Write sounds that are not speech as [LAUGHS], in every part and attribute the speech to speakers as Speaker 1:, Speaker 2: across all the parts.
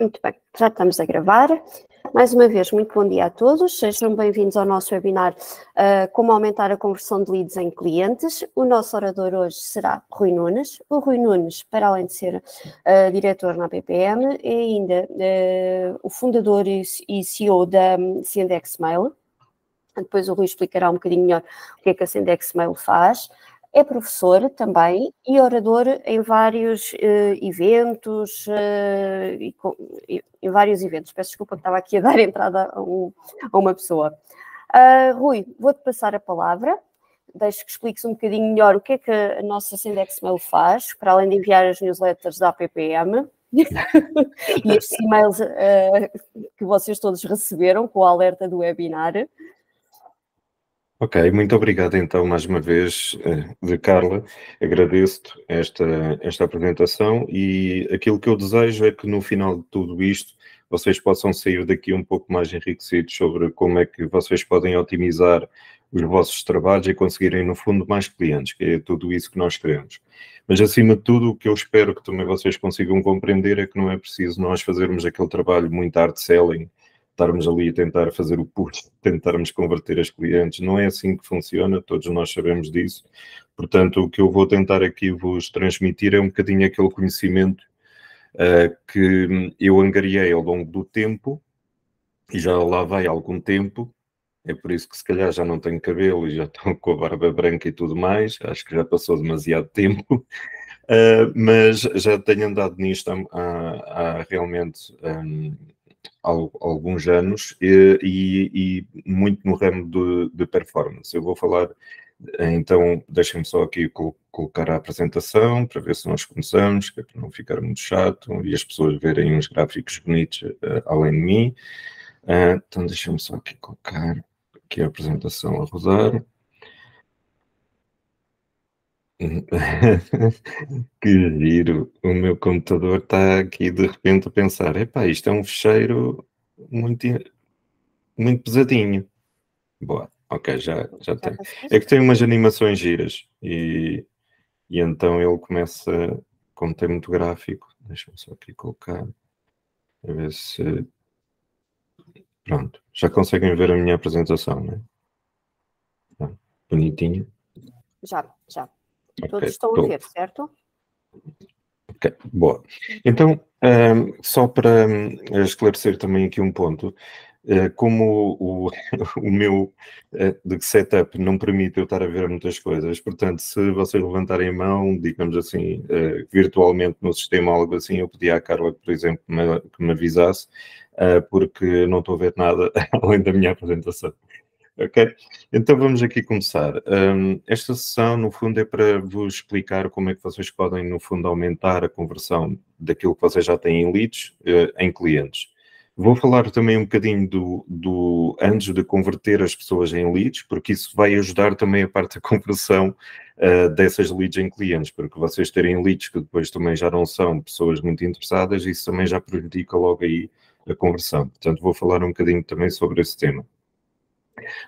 Speaker 1: Muito bem, já estamos a gravar. Mais uma vez, muito bom dia a todos. Sejam bem-vindos ao nosso webinar uh, Como Aumentar a Conversão de Leads em Clientes. O nosso orador hoje será Rui Nunes. O Rui Nunes, para além de ser uh, diretor na PPM, é ainda uh, o fundador e CEO da hum, Sendex Mail. Depois o Rui explicará um bocadinho melhor o que é que a Sendex Mail faz. É professor também e orador em vários uh, eventos, uh, e, e, em vários eventos. Peço desculpa que estava aqui a dar [LAUGHS] entrada a, um, a uma pessoa. Uh, Rui, vou-te passar a palavra. Deixo que expliques um bocadinho melhor o que é que a nossa Sendex Mail faz, para além de enviar as newsletters da APPM. [LAUGHS] e estes e-mails eh, que vocês todos receberam com o alerta do webinar,
Speaker 2: Ok, muito obrigado então mais uma vez, eh, de Carla. Agradeço-te esta, esta apresentação e aquilo que eu desejo é que no final de tudo isto vocês possam sair daqui um pouco mais enriquecidos sobre como é que vocês podem otimizar os vossos trabalhos e conseguirem, no fundo, mais clientes, que é tudo isso que nós queremos. Mas, acima de tudo, o que eu espero que também vocês consigam compreender é que não é preciso nós fazermos aquele trabalho muito hard selling estarmos ali a tentar fazer o push, tentarmos converter as clientes, não é assim que funciona, todos nós sabemos disso. Portanto, o que eu vou tentar aqui vos transmitir é um bocadinho aquele conhecimento uh, que eu angariei ao longo do tempo, e já lá vai algum tempo, é por isso que se calhar já não tenho cabelo e já [LAUGHS] estou com a barba branca e tudo mais, acho que já passou demasiado tempo. Uh, [LAUGHS] mas já tenho andado nisto há, há, há realmente um, ehm, alguns anos e, e, muito no ramo de, de performance. Eu vou falar, eh, então, deixem-me só aqui colocar a apresentação para ver se nós começamos, que é para não ficar muito chato e as pessoas verem uns gráficos bonitos uh, além de mim. Uh, então, deixem-me só aqui colocar aqui a apresentação a rodar. [LAUGHS] que giro! O meu computador está aqui de repente a pensar: epá, isto é um fecheiro muito, muito pesadinho. Boa, ok, já, já tem. É que tem umas animações giras e, e então ele começa, como tem muito gráfico, deixa-me só aqui colocar, a ver se. Pronto, já conseguem ver a minha apresentação, né? Bonitinha.
Speaker 1: Já, já.
Speaker 2: Todos okay, estão a ver, certo? Ok, boa. Então, um, ehm, só para eh, esclarecer também aqui um ponto, eh, como o, [LAUGHS] o meu eh, setup não permite eu estar a ver muitas coisas, portanto, se vocês levantarem a mão, digamos assim, virtualmente no sistema, algo assim, eu pedi à Carla, por exemplo, que me, que me avisasse, porque não estou a ver nada [LAUGHS] além da minha apresentação. Ok? Então vamos aqui começar. Um, esta sessão, no fundo, é para vos explicar como é que vocês podem, no fundo, aumentar a conversão daquilo que vocês já têm em leads uh, em clientes. Vou falar também um bocadinho do, do, antes de converter as pessoas em leads, porque isso vai ajudar também a parte da conversão uh, dessas leads em clientes, porque vocês terem leads que depois também já não são pessoas muito interessadas, isso também já prejudica logo aí a conversão. Portanto, vou falar um bocadinho também sobre esse tema.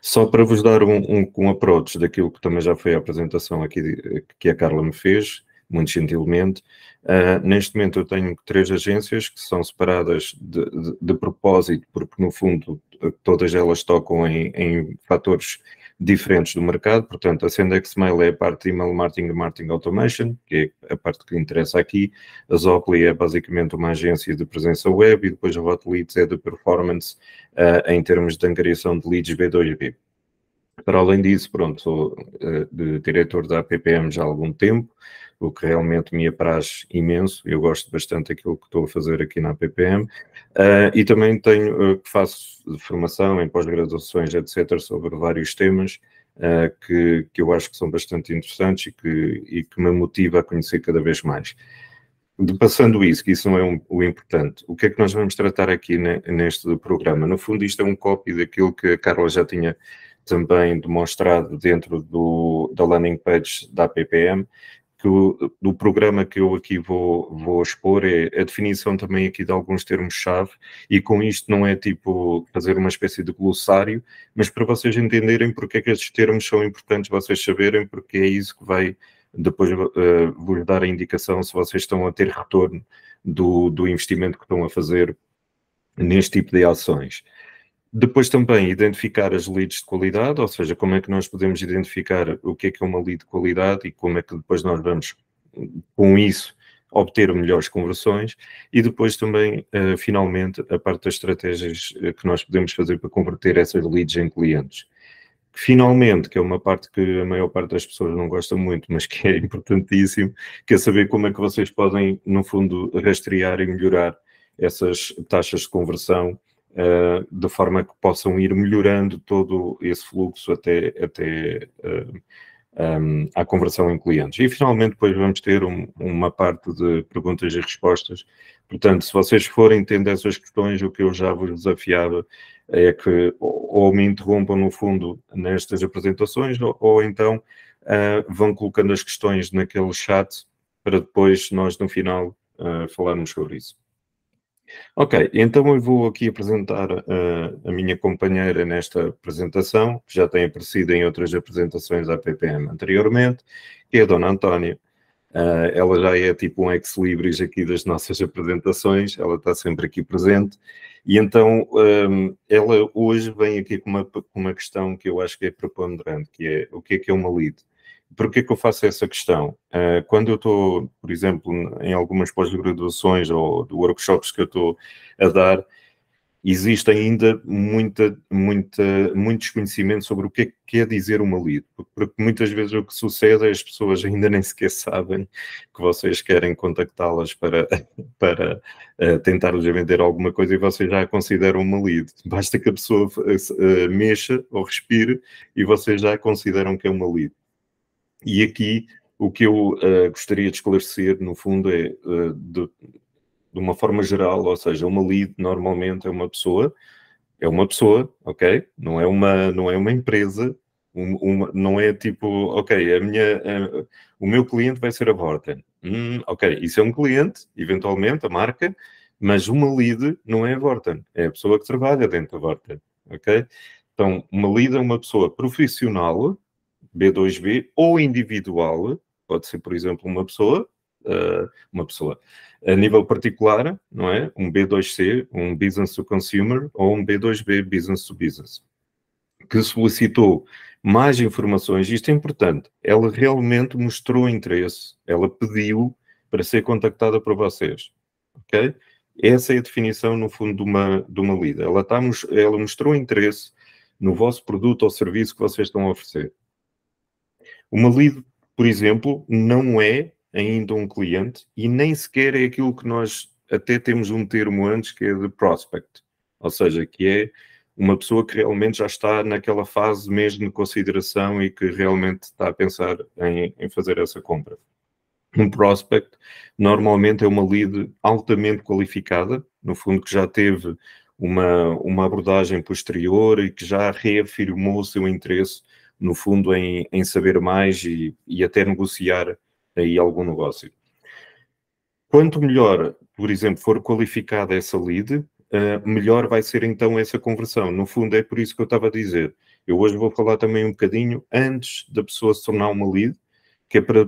Speaker 2: Só para vos dar um, um, um approach daquilo que também já foi a apresentação aqui que a Carla me fez, muito gentilmente. Uh, neste momento eu tenho três agências que são separadas de, de, de propósito, porque no fundo todas elas tocam em, em fatores diferentes do mercado, portanto, a Sendex Mail é a parte de email marketing e marketing automation, que é a parte que interessa aqui, a Zopli é basicamente uma agência de presença web e depois a Hot Leads é de performance uh, em termos de angariação de leads B2B. Para além disso, pronto, sou uh, diretor da APPM já há algum tempo, o que realmente me apraz imenso, eu gosto bastante daquilo que estou a fazer aqui na PPM, uh, ah, e também tenho, uh, faço formação em pós-graduações, etc., sobre vários temas uh, que, que eu acho que são bastante interessantes e que, e que me motiva a conhecer cada vez mais. De, passando isso, que isso não é um, o importante, o que é que nós vamos tratar aqui ne, neste programa? No fundo, isto é um cópia daquilo que a Carla já tinha também demonstrado dentro do, da landing page da APPM, que do programa que eu aqui vou, vou expor é a definição também aqui de alguns termos-chave, e com isto não é tipo fazer uma espécie de glossário, mas para vocês entenderem porque é que estes termos são importantes vocês saberem, porque é isso que vai depois uh, vos dar a indicação se vocês estão a ter retorno do, do investimento que estão a fazer neste tipo de ações. Depois também identificar as leads de qualidade, ou seja, como é que nós podemos identificar o que é que é uma lead de qualidade e como é que depois nós vamos, com isso, obter melhores conversões e depois também, uh, finalmente, a parte das estratégias eh, que nós podemos fazer para converter essas leads em clientes. Finalmente, que é uma parte que a maior parte das pessoas não gosta muito, mas que é [LAUGHS] importantíssimo, que é saber como é que vocês podem, no fundo, rastrear e melhorar essas taxas de conversão uh, de forma que possam ir melhorando todo esse fluxo até, até uh, eh, um, ehm, à conversão em clientes. E finalmente, depois vamos ter um, uma parte de perguntas e respostas. Portanto, se vocês forem tendo essas questões, o que eu já vos desafiava é que ou me interrompam no fundo nestas apresentações ou, ou então uh, vão colocando as questões naquele chat para depois nós no final uh, falarmos sobre isso. Ok, então eu vou aqui apresentar uh, a minha companheira nesta apresentação, que já tem aparecido em outras apresentações da PPM anteriormente, que é a Dona Antónia. Uh, ela já é tipo um ex-libris aqui das nossas apresentações, ela está sempre aqui presente, e então um, ehm, ela hoje vem aqui com uma, com uma questão que eu acho que é preponderante, que é o que é que é uma lead? Porquê que eu faço essa questão? Eh, quando eu estou, por exemplo, em algumas pós-graduações ou workshops que eu estou a dar, existe ainda muita, muita, muito desconhecimento sobre o que é, que é dizer uma lead, porque muitas vezes o que sucede é as pessoas [LAUGHS] ainda nem sequer sabem que vocês querem contactá-las para, [LAUGHS] para uh, eh, tentar-lhes vender alguma coisa e vocês já a consideram uma lead. Basta que a pessoa uh, mexa ou respire e vocês já a consideram que é uma lead. E aqui o que eu uh, gostaria de esclarecer, no fundo, é uh, de, de, uma forma geral, ou seja, uma lead normalmente é uma pessoa, é uma pessoa, ok? Não é uma, não é uma empresa, um, uma, não é tipo, ok, a minha, o meu cliente vai ser a Vorten. Hum, ok, isso é um cliente, eventualmente, a marca, mas uma lead não é a Vorten, é a pessoa que trabalha dentro da Vorten, ok? Então, uma lead é uma pessoa profissional B2B ou individual, pode ser, por exemplo, uma pessoa, eh, uma pessoa a nível particular, não é? Um B2C, um business to consumer ou um B2B, business to business, que solicitou mais informações, isto é importante, ela realmente mostrou interesse, ela pediu para ser contactada por vocês, ok? Essa é a definição, no fundo, de uma, de uma lead. Ela, tá, ela mostrou interesse no vosso produto ou serviço que vocês estão a oferecer. Uma lead, por exemplo, não é ainda um cliente e nem sequer é aquilo que nós até temos um termo antes que é de prospect, ou seja, que é uma pessoa que realmente já está naquela fase mesmo de consideração e que realmente está a pensar em, em fazer essa compra. Um prospect normalmente é uma lead altamente qualificada, no fundo que já teve uma, uma abordagem posterior e que já reafirmou o seu interesse no fundo, em, em saber mais e, e, até negociar aí algum negócio. Quanto melhor, por exemplo, for qualificada essa lead, uh, melhor vai ser então essa conversão. No fundo, é por isso que eu estava a dizer. Eu hoje vou falar também um bocadinho antes da pessoa se tornar uma lead, que é para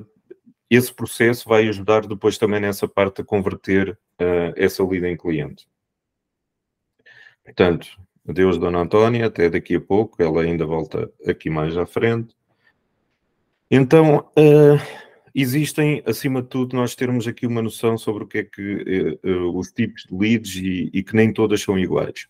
Speaker 2: esse processo vai ajudar depois também nessa parte a converter uh, essa lead em cliente. Portanto, Deus Dona Antónia, até daqui a pouco, ela ainda volta aqui mais à frente. Então, uh, existem, acima de tudo, nós termos aqui uma noção sobre o que é que uh, os tipos de leads e, e, que nem todas são iguais.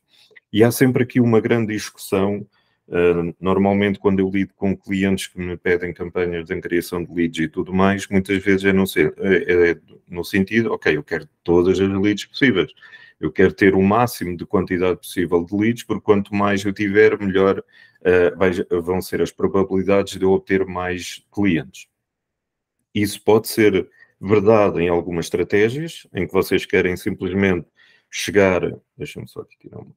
Speaker 2: E há sempre aqui uma grande discussão. Uh, normalmente, quando eu lido com clientes que me pedem campanhas de criação de leads e tudo mais, muitas vezes é no, é, é no sentido, ok, eu quero todas as leads possíveis eu quero ter o máximo de quantidade possível de leads, porque quanto mais eu tiver, melhor uh, vai, vão ser as probabilidades de eu obter mais clientes. Isso pode ser verdade em algumas estratégias, em que vocês querem simplesmente chegar. Deixa-me só aqui tirar uma.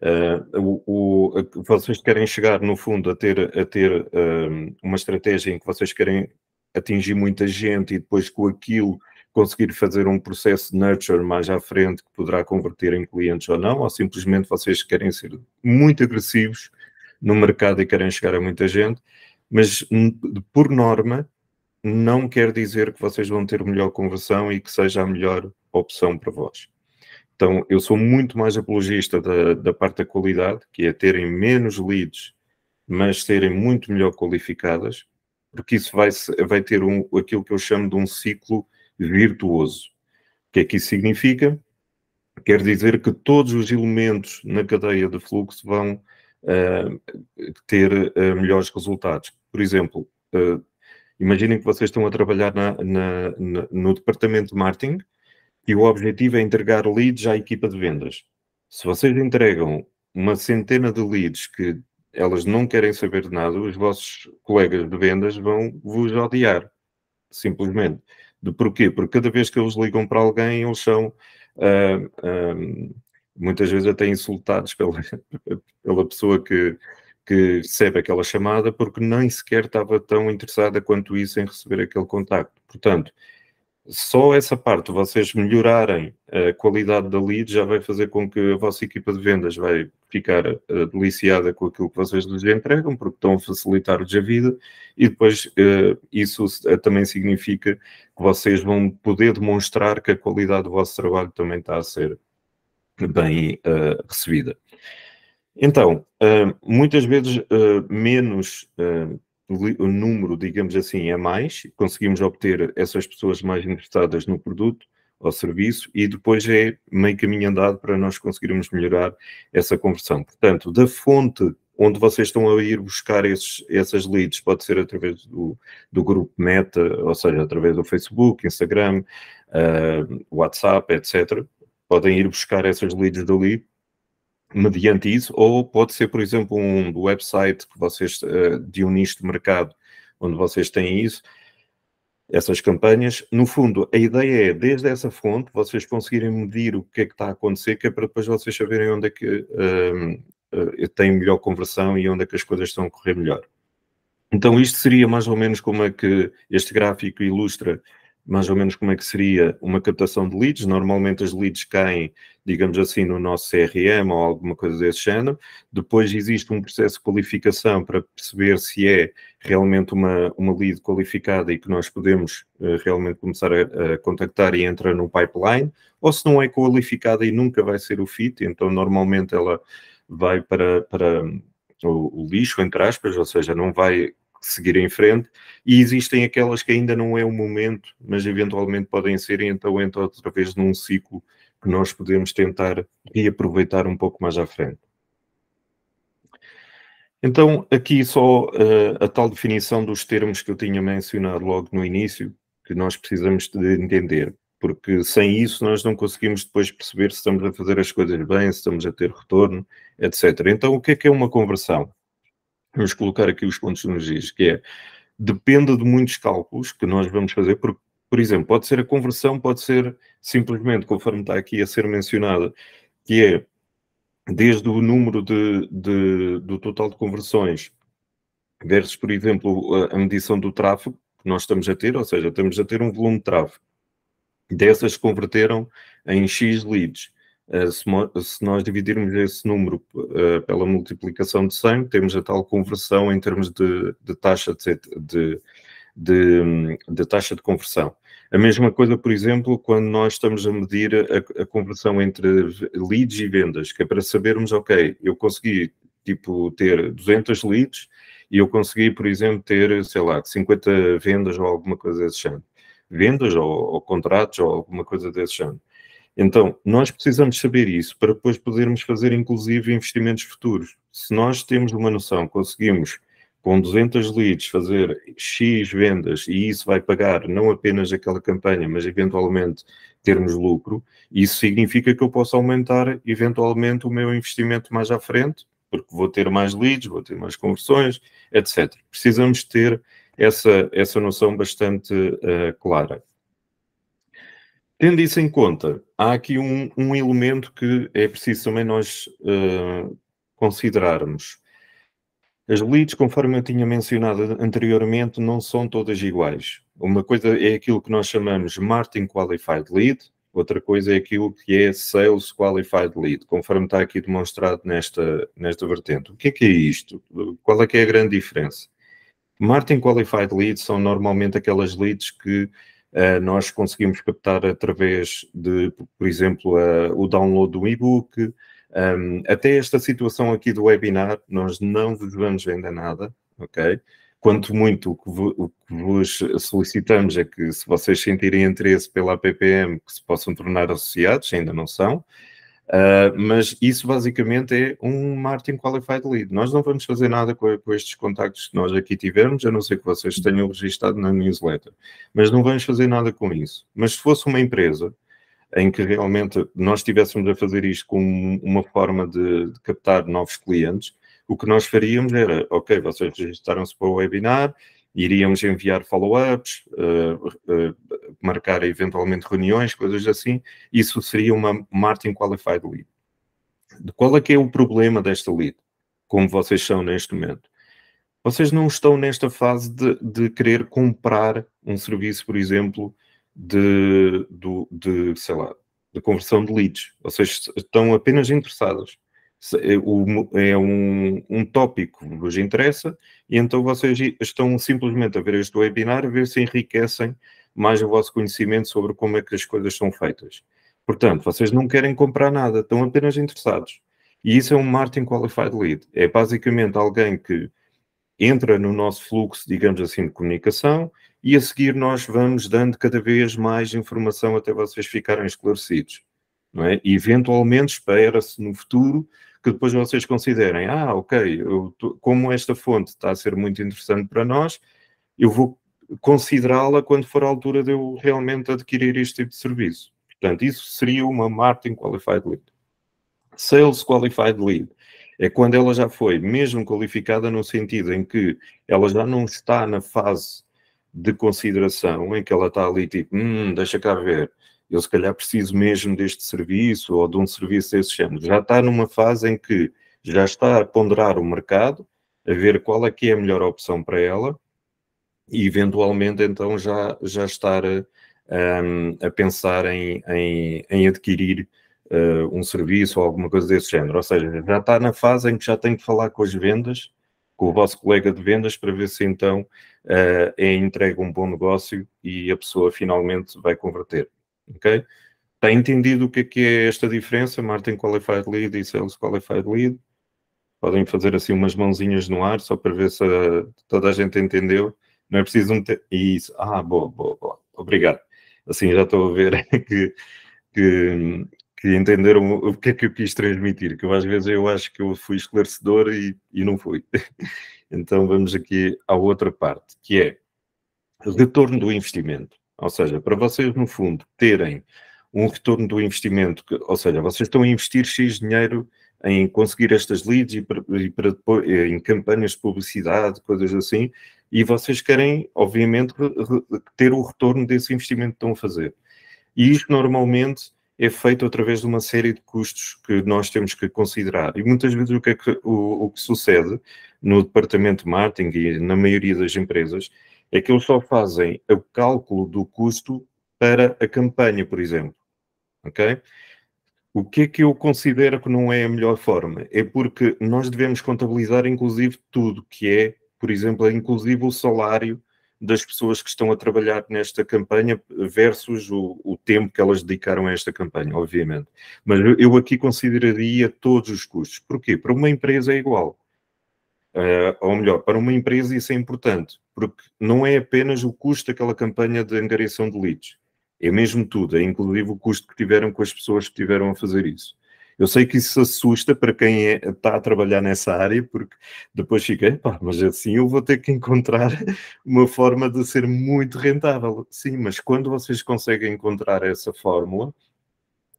Speaker 2: Uh, o, o, vocês querem chegar, no fundo, a ter, a ter eh, uma estratégia em que vocês querem atingir muita gente e depois com aquilo conseguir fazer um processo de nurture mais à frente que poderá converter em clientes ou não, ou simplesmente vocês querem ser muito agressivos no mercado e querem chegar a muita gente, mas hum, por norma não quer dizer que vocês vão ter melhor conversão e que seja a melhor opção para vós. Então, eu sou muito mais apologista da, da parte da qualidade, que é terem menos leads, mas serem muito melhor qualificadas, porque isso vai, vai ter um, aquilo que eu chamo de um ciclo virtuoso. O que é que isso significa? Quer dizer que todos os elementos na cadeia de fluxo vão uh, ter uh, melhores resultados. Por exemplo, uh, imaginem que vocês estão a trabalhar na, na, na, no departamento de marketing e o objetivo é entregar leads à equipa de vendas. Se vocês entregam uma centena de leads que elas não querem saber de nada, os vossos colegas de vendas vão vos odiar, simplesmente. De porquê? Porque cada vez que eles ligam para alguém, eles são uh, uh, muitas vezes até insultados pela, [LAUGHS] pela pessoa que, que recebe aquela chamada, porque nem sequer estava tão interessada quanto isso em receber aquele contacto. Portanto, só essa parte, vocês melhorarem a qualidade da lead, já vai fazer com que a vossa equipa de vendas vai ficar uh, deliciada com aquilo que vocês lhes entregam, porque estão a facilitar-lhes a vida, e depois uh, isso uh, também significa que vocês vão poder demonstrar que a qualidade do vosso trabalho também está a ser bem recebida. Então, muitas vezes menos o número, digamos assim, é mais, conseguimos obter essas pessoas mais interessadas no produto, ao serviço e depois é meio caminho andado para nós conseguirmos melhorar essa conversão. Portanto, da fonte onde vocês estão a ir buscar esses, essas leads, pode ser através do, do grupo Meta, ou seja, através do Facebook, Instagram, uh, WhatsApp, etc. Podem ir buscar essas leads dali mediante isso, ou pode ser, por exemplo, um website que vocês, uh, de um nicho de mercado onde vocês têm isso, essas campanhas. No fundo, a ideia é, desde essa fonte, vocês conseguirem medir o que é que está a acontecer, que é para depois vocês saberem onde é que uh, hum, eh, tem melhor conversão e onde é que as coisas estão a correr melhor. Então, isto seria mais ou menos como é que este gráfico ilustra mais ou menos como é que seria uma captação de leads. Normalmente as leads caem, digamos assim, no nosso CRM ou alguma coisa desse género. Depois existe um processo de qualificação para perceber se é realmente uma, uma lead qualificada e que nós podemos uh, realmente começar a, a, contactar e entrar no pipeline, ou se não é qualificada e nunca vai ser o fit, então normalmente ela vai para, para hum, o, o lixo, entre aspas, ou seja, não vai seguir em frente, e existem aquelas que ainda não é o momento, mas eventualmente podem ser, então entra outra vez num ciclo que nós podemos tentar reaproveitar um pouco mais à frente. Então, aqui só uh, a tal definição dos termos que eu tinha mencionado logo no início, que nós precisamos de entender, porque sem isso nós não conseguimos depois perceber se estamos a fazer as coisas bem, se estamos a ter retorno, etc. Então, o que é que é uma conversão? vamos colocar aqui os pontos nos dias, que é depende de muitos cálculos que nós vamos fazer, porque, por exemplo, pode ser a conversão, pode ser simplesmente, conforme está aqui a ser mencionada, que é desde o número de, de, do total de conversões versus, por exemplo, a, medição do tráfego que nós estamos a ter, ou seja, estamos a ter um volume de tráfego. Dessas converteram em X leads. Eh, se nós dividirmos esse número eh, pela multiplicação de 100, temos a tal conversão em termos de, de taxa de, de, de, de, taxa de conversão. A mesma coisa, por exemplo, quando nós estamos a medir a, a conversão entre leads e vendas, que é para sabermos, ok, eu consegui tipo ter 200 leads e eu consegui, por exemplo, ter, sei lá, 50 vendas ou alguma coisa desse género vendas ou, ou, contratos ou alguma coisa desse género. Então, nós precisamos saber isso para depois podermos fazer, inclusive, investimentos futuros. Se nós temos uma noção, conseguimos com 200 leads fazer X vendas e isso vai pagar não apenas aquela campanha, mas eventualmente termos lucro, isso significa que eu posso aumentar eventualmente o meu investimento mais à frente, porque vou ter mais leads, vou ter mais conversões, etc. Precisamos ter essa, essa noção bastante uh, clara. Tendo isso em conta, há aqui um, um elemento que é preciso também nós uh, considerarmos. As leads, conforme eu tinha mencionado anteriormente, não são todas iguais. Uma coisa é aquilo que nós chamamos Martin Qualified Lead, outra coisa é aquilo que é Sales Qualified Lead, conforme está aqui demonstrado nesta, nesta vertente. O que é que é isto? Qual é que é a grande diferença? Martin Qualified Leads são normalmente aquelas leads que eh, nós conseguimos captar através de, por exemplo, o download do e-book, um, até esta situação aqui do webinar, nós não vos vamos vender nada, ok? Quanto muito, o que, vos, o que vos solicitamos é que, se vocês sentirem interesse pela APPM, que se possam tornar associados, ainda não são, Uh, mas isso basicamente é um Martin Qualified Lead. Nós não vamos fazer nada com, com, estes contactos que nós aqui tivemos, a não ser que vocês uhum. tenham registado na newsletter. Mas não vamos fazer nada com isso. Mas se fosse uma empresa em que realmente nós estivéssemos a fazer isto como uma forma de, de captar novos clientes, o que nós faríamos era, ok, vocês registaram-se para o webinar, iríamos enviar follow-ups, uh, uh, marcar eventualmente reuniões, coisas assim. Isso seria uma Martin Qualified Lead. Qual é que é o problema desta lead, como vocês são neste momento? Vocês não estão nesta fase de, de querer comprar um serviço, por exemplo, de, de, sei lá, de conversão de leads. Vocês estão apenas interessados é, é um, um tópico que vos interessa, e então vocês estão simplesmente a ver este webinar, a ver se enriquecem mais o vosso conhecimento sobre como é que as coisas são feitas. Portanto, vocês não querem comprar nada, estão apenas interessados. E isso é um marketing qualified lead. É basicamente alguém que entra no nosso fluxo, digamos assim, de comunicação e a seguir nós vamos dando cada vez mais informação até vocês ficarem esclarecidos. Não é? E eventualmente espera-se no futuro que depois vocês considerem, ah, ok, tô, como esta fonte está a ser muito interessante para nós, eu vou considerá-la quando for a altura de eu realmente adquirir este tipo de serviço. Portanto, isso seria uma Marketing Qualified Lead. Sales Qualified Lead é quando ela já foi mesmo qualificada no sentido em que ela já não está na fase de consideração, em que ela está ali tipo, hum, deixa cá ver, eu se calhar preciso mesmo deste serviço ou de um serviço desse género. Já está numa fase em que já está a ponderar o mercado, a ver qual é que é a melhor opção para ela e eventualmente então já, já estar a, a, a pensar em, em, em adquirir uh, um serviço ou alguma coisa desse género. Ou seja, já está na fase em que já tem que falar com as vendas, com o vosso colega de vendas, para ver se então uh, é entregue um bom negócio e a pessoa finalmente vai converter ok? Está entendido o que é, que é esta diferença? Martin Qualified Lead e Sales Qualified Lead. Podem fazer assim umas mãozinhas no ar só para ver se eh, toda a gente entendeu. Não é preciso um. Te... Isso. Ah, boa, boa, boa. Obrigado. Assim já estou a ver [LAUGHS] que, que, que entenderam o que é que eu quis transmitir, que às vezes eu acho que eu fui esclarecedor e, e não fui. [LAUGHS] Então vamos aqui à outra parte, que é retorno do investimento. Ou seja, para vocês, no fundo, terem um retorno do investimento, que, ou seja, vocês estão a investir X dinheiro em conseguir estas leads e para, e para depois, eh, em campanhas de publicidade, coisas assim, e vocês querem, obviamente, ter o retorno desse investimento que estão a fazer. E isto normalmente é feito através de uma série de custos que nós temos que considerar. E muitas vezes o que, é que o, o que sucede no departamento de marketing e na maioria das empresas é que eles só fazem o cálculo do custo para a campanha, por exemplo. Ok? O que é que eu considero que não é a melhor forma? É porque nós devemos contabilizar, inclusive, tudo que é, por exemplo, é inclusive o salário das pessoas que estão a trabalhar nesta campanha versus o, o tempo que elas dedicaram a esta campanha, obviamente. Mas eu aqui consideraria todos os custos. Porquê? Para uma empresa é igual. Uh, ou melhor, para uma empresa isso é importante porque não é apenas o custo daquela campanha de angariação de leads, é mesmo tudo, é inclusive o custo que tiveram com as pessoas que tiveram a fazer isso. Eu sei que isso assusta para quem é, está a trabalhar nessa área, porque depois fica, pá, mas assim eu vou ter que encontrar [LAUGHS] uma forma de ser muito rentável. Sim, mas quando vocês conseguem encontrar essa fórmula,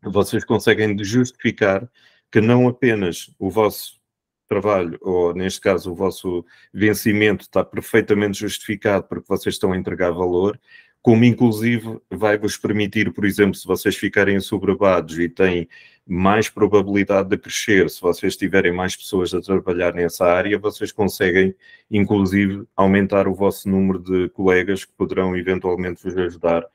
Speaker 2: vocês conseguem justificar que não apenas o vosso trabalho, ou neste caso o vosso vencimento, está perfeitamente justificado porque vocês estão a entregar valor, como inclusive vai-vos permitir, por exemplo, se vocês ficarem sobrebados e têm mais probabilidade de crescer, se vocês tiverem mais pessoas a trabalhar nessa área, vocês conseguem, inclusive, aumentar o vosso número de colegas que poderão eventualmente vos ajudar uh,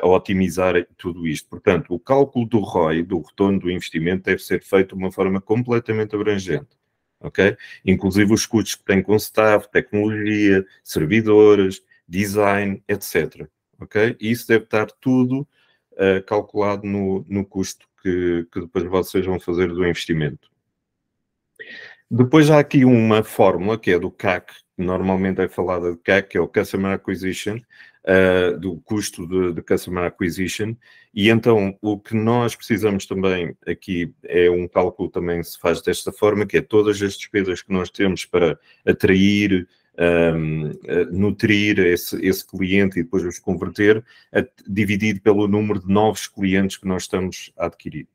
Speaker 2: a otimizar tudo isto. Portanto, o cálculo do ROI, do retorno do investimento, deve ser feito de uma forma completamente abrangente ok? Inclusive os custos que tem com staff, tecnologia, servidores, design, etc. Ok? E isso deve estar tudo uh, calculado no, no custo que, que depois vocês vão fazer do investimento. Depois há aqui uma fórmula que é do CAC, normalmente é falada de CAC, que é o Customer Acquisition uh, do custo de, de customer acquisition. E então o que nós precisamos também aqui é um cálculo também se faz desta forma, que é todas as despesas que nós temos para atrair, um, ehm, eh, nutrir esse, esse, cliente e depois os converter, a, dividido pelo número de novos clientes que nós estamos a adquirir.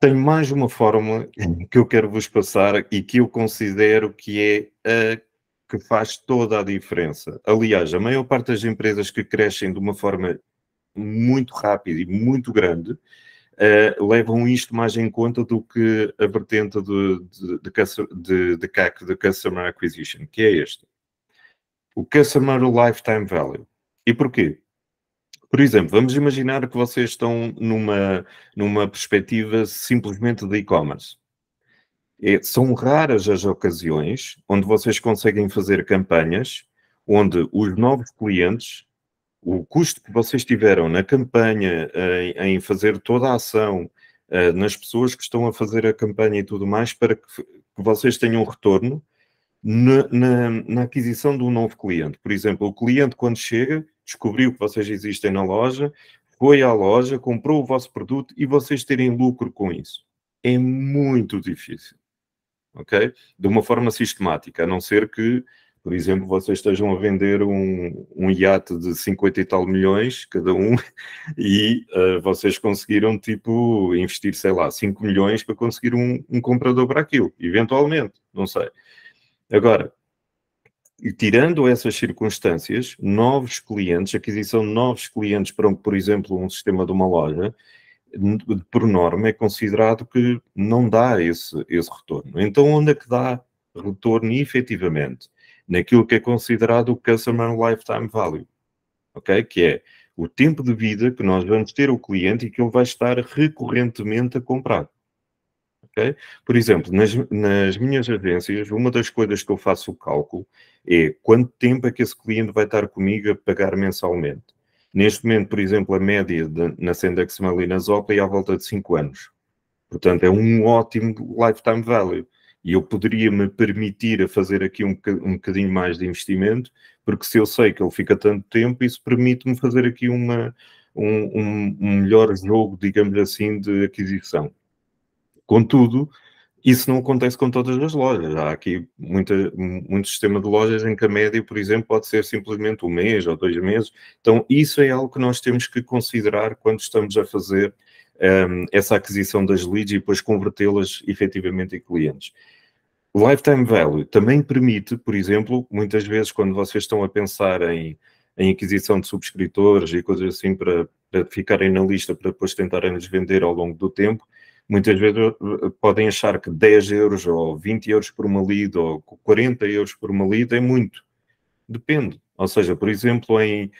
Speaker 2: Tenho mais uma fórmula que eu quero vos passar e que eu considero que é a que faz toda a diferença. Aliás, a maior parte das empresas que crescem de uma forma muito rápida e muito grande uh, levam isto mais em conta do que a vertente de, de, de, de CAC, de Customer Acquisition, que é este. O Customer Lifetime Value. E porquê? Por exemplo, vamos imaginar que vocês estão numa, numa perspectiva simplesmente de e-commerce é, são raras as ocasiões onde vocês conseguem fazer campanhas onde os novos clientes, o custo que vocês tiveram na campanha, em, em fazer toda a ação, Uh, nas pessoas que estão a fazer a campanha e tudo mais, para que, que vocês tenham retorno na, na, na, aquisição de um novo cliente. Por exemplo, o cliente, quando chega, descobriu que vocês existem na loja, foi à loja, comprou o vosso produto e vocês terem lucro com isso. É muito difícil ok? De uma forma sistemática, a não ser que, por exemplo, vocês estejam a vender um, um iate de 50 e tal milhões cada um [LAUGHS] e uh, vocês conseguiram, tipo, investir, sei lá, 5 milhões para conseguir um, um comprador para aquilo, eventualmente, não sei. Agora, tirando essas circunstâncias, novos clientes, aquisição de novos clientes para, por exemplo, um sistema de uma loja, por norma, é considerado que não dá esse, esse retorno. Então, onde é que dá retorno efetivamente? Naquilo que é considerado o Customer Lifetime Value, ok? Que é o tempo de vida que nós vamos ter o cliente e que ele vai estar recorrentemente a comprar. Okay? Por exemplo, nas, nas minhas agências, uma das coisas que eu faço o cálculo é quanto tempo é que esse cliente vai estar comigo a pagar mensalmente. Neste momento, por exemplo, a média de, na Sendex Malinas Zopa é à volta de 5 anos. Portanto, é um ótimo lifetime value. E eu poderia me permitir a fazer aqui um, um bocadinho mais de investimento, porque se eu sei que ele fica tanto tempo, isso permite-me fazer aqui uma, um, um, um melhor jogo, digamos assim, de aquisição. Contudo, isso não acontece com todas as lojas. Há aqui muita, muito sistema de lojas em que a média, por exemplo, pode ser simplesmente um mês ou dois meses. Então, isso é algo que nós temos que considerar quando estamos a fazer um, essa aquisição das leads e depois convertê-las efetivamente em clientes. Lifetime Value também permite, por exemplo, muitas vezes quando vocês estão a pensar em, em aquisição de subscritores e coisas assim para, para ficarem na lista para depois tentarem-nos vender ao longo do tempo, muitas vezes eh, podem achar que 10 euros ou 20 euros por uma lida ou 40 euros por uma lida é muito. Depende. Ou seja, por exemplo, em.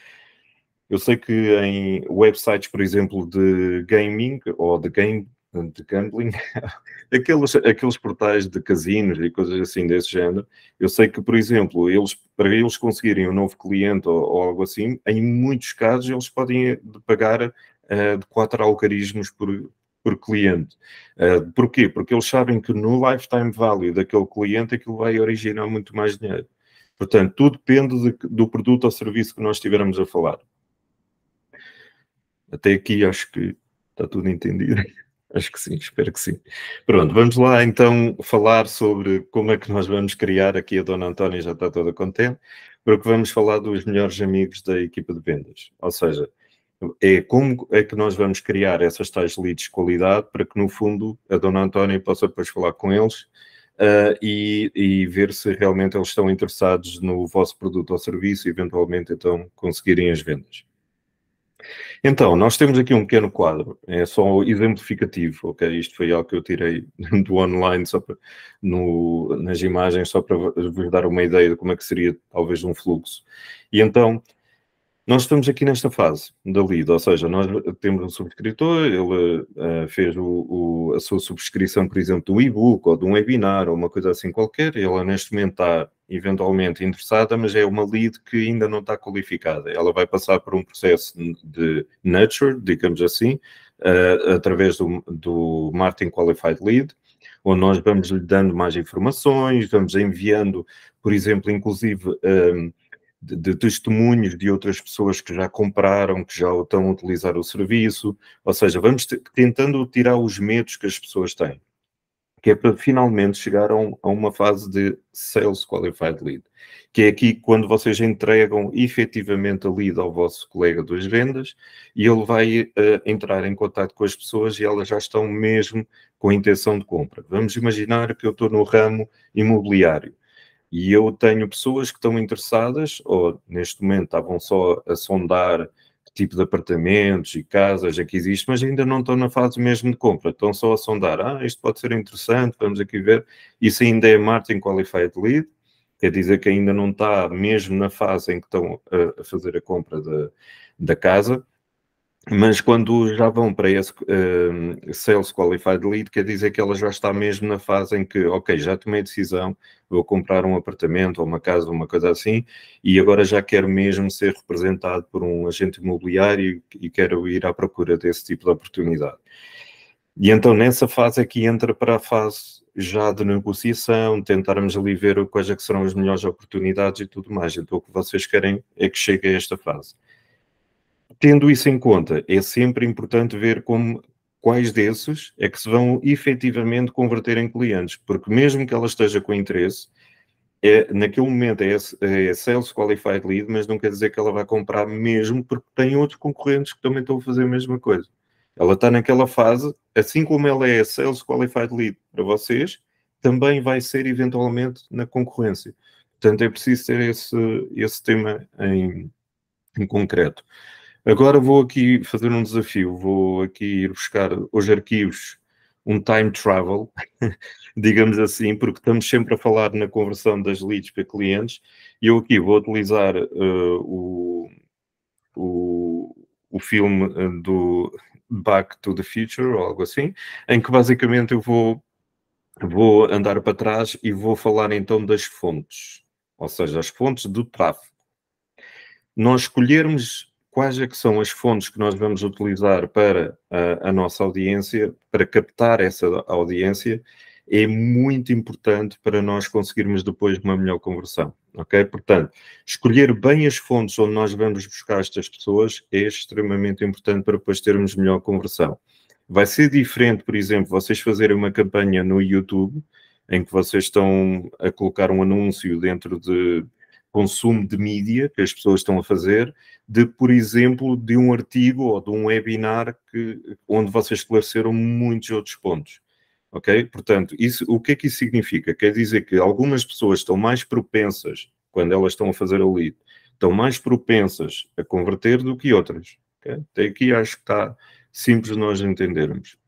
Speaker 2: Eu sei que em websites, por exemplo, de gaming ou de, game, de gambling, [LAUGHS] aqueles, aqueles portais de casinos e coisas assim desse género, eu sei que, por exemplo, eles, para eles conseguirem um novo cliente ou, ou algo assim, em muitos casos eles podem eh, pagar uh, de quatro algarismos por, por cliente. Uh, porquê? Porque eles sabem que no lifetime value daquele cliente aquilo vai originar muito mais dinheiro. Portanto, tudo depende de, do produto ou serviço que nós estivermos a falar. Até aqui acho que está tudo entendido. [LAUGHS] Acho que sim, espero que sim. Pronto, vamos lá então falar sobre como é que nós vamos criar. Aqui a Dona Antónia já está toda contente, porque vamos falar dos melhores amigos da equipa de vendas. Ou seja, é como é que nós vamos criar essas tais leads de qualidade para que, no fundo, a Dona Antónia possa depois falar com eles uh, e, e, ver se realmente eles estão interessados no vosso produto ou serviço e, eventualmente, então, conseguirem as vendas. Então, nós temos aqui um pequeno quadro, é só exemplificativo, ok? Isto foi algo que eu tirei [LAUGHS] do online só para, no, nas imagens, só para vos dar uma ideia de como é que seria talvez um fluxo. E então, nós estamos aqui nesta fase da lead, ou seja, nós temos um subscritor, ele uh, fez o, o, a sua subscrição, por exemplo, do e-book ou de um webinar ou uma coisa assim qualquer, ela neste momento está eventualmente interessada, mas é uma lead que ainda não está qualificada. Ela vai passar por um processo de nurture, digamos assim, uh, através do, do Martin Qualified Lead, onde nós vamos lhe dando mais informações, vamos enviando, por exemplo, inclusive. Um, eh, de, de, testemunhos de outras pessoas que já compraram, que já estão a utilizar o serviço, ou seja, vamos tentando tirar os medos que as pessoas têm, que é para finalmente chegar a, um, a uma fase de Sales Qualified Lead, que é aqui quando vocês entregam efetivamente a lead ao vosso colega das vendas e ele vai uh, entrar em contato com as pessoas e elas já estão mesmo com a intenção de compra. Vamos imaginar que eu estou no ramo imobiliário e eu tenho pessoas que estão interessadas, ou neste momento estavam só a sondar que tipo de apartamentos e casas é que existe, mas ainda não estão na fase mesmo de compra, estão só a sondar. Ah, isto pode ser interessante, vamos aqui ver. Isso ainda é Martin Qualified Lead, quer dizer que ainda não está mesmo na fase em que estão a fazer a compra da, da casa mas quando já vão para esse uh, Sales Qualified Lead, quer dizer que ela já está mesmo na fase em que, ok, já tomei a decisão, vou comprar um apartamento ou uma casa, uma coisa assim, e agora já quero mesmo ser representado por um agente imobiliário e quero ir à procura desse tipo de oportunidade. E então nessa fase é que entra para a fase já de negociação, tentarmos ali ver quais é que serão as melhores oportunidades e tudo mais. Então o que vocês querem é que chegue a esta fase tendo isso em conta, é sempre importante ver como, quais desses é que se vão efetivamente converter em clientes, porque mesmo que ela esteja com interesse, é, naquele momento é, é Sales Qualified Lead, mas não quer dizer que ela vai comprar mesmo, porque tem outros concorrentes que também estão a fazer a mesma coisa. Ela está naquela fase, assim como ela é Sales Qualified Lead para vocês, também vai ser eventualmente na concorrência. Portanto, é preciso ter esse, esse tema em, em concreto. Agora vou aqui fazer um desafio, vou aqui ir buscar os arquivos, um time travel, [LAUGHS] digamos assim, porque estamos sempre a falar na conversão das leads para clientes, e eu aqui vou utilizar uh, o, o, o filme eh, do Back to the Future, ou algo assim, em que basicamente eu vou, vou andar para trás e vou falar então das fontes, ou seja, as fontes do tráfego. Nós escolhermos quais é que são as fontes que nós vamos utilizar para a, a nossa audiência, para captar essa audiência, é muito importante para nós conseguirmos depois uma melhor conversão, ok? Portanto, escolher bem as fontes onde nós vamos buscar estas pessoas é extremamente importante para depois termos melhor conversão. Vai ser diferente, por exemplo, vocês fazerem uma campanha no YouTube em que vocês estão a colocar um anúncio dentro de consumo de mídia que as pessoas estão a fazer, de, por exemplo, de um artigo ou de um webinar que, onde vocês esclareceram muitos outros pontos. Ok? Portanto, isso, o que é que isso significa? Quer dizer que algumas pessoas estão mais propensas, quando elas estão a fazer a lead, estão mais propensas a converter do que outras. Okay? Até aqui acho que está simples nós entendermos.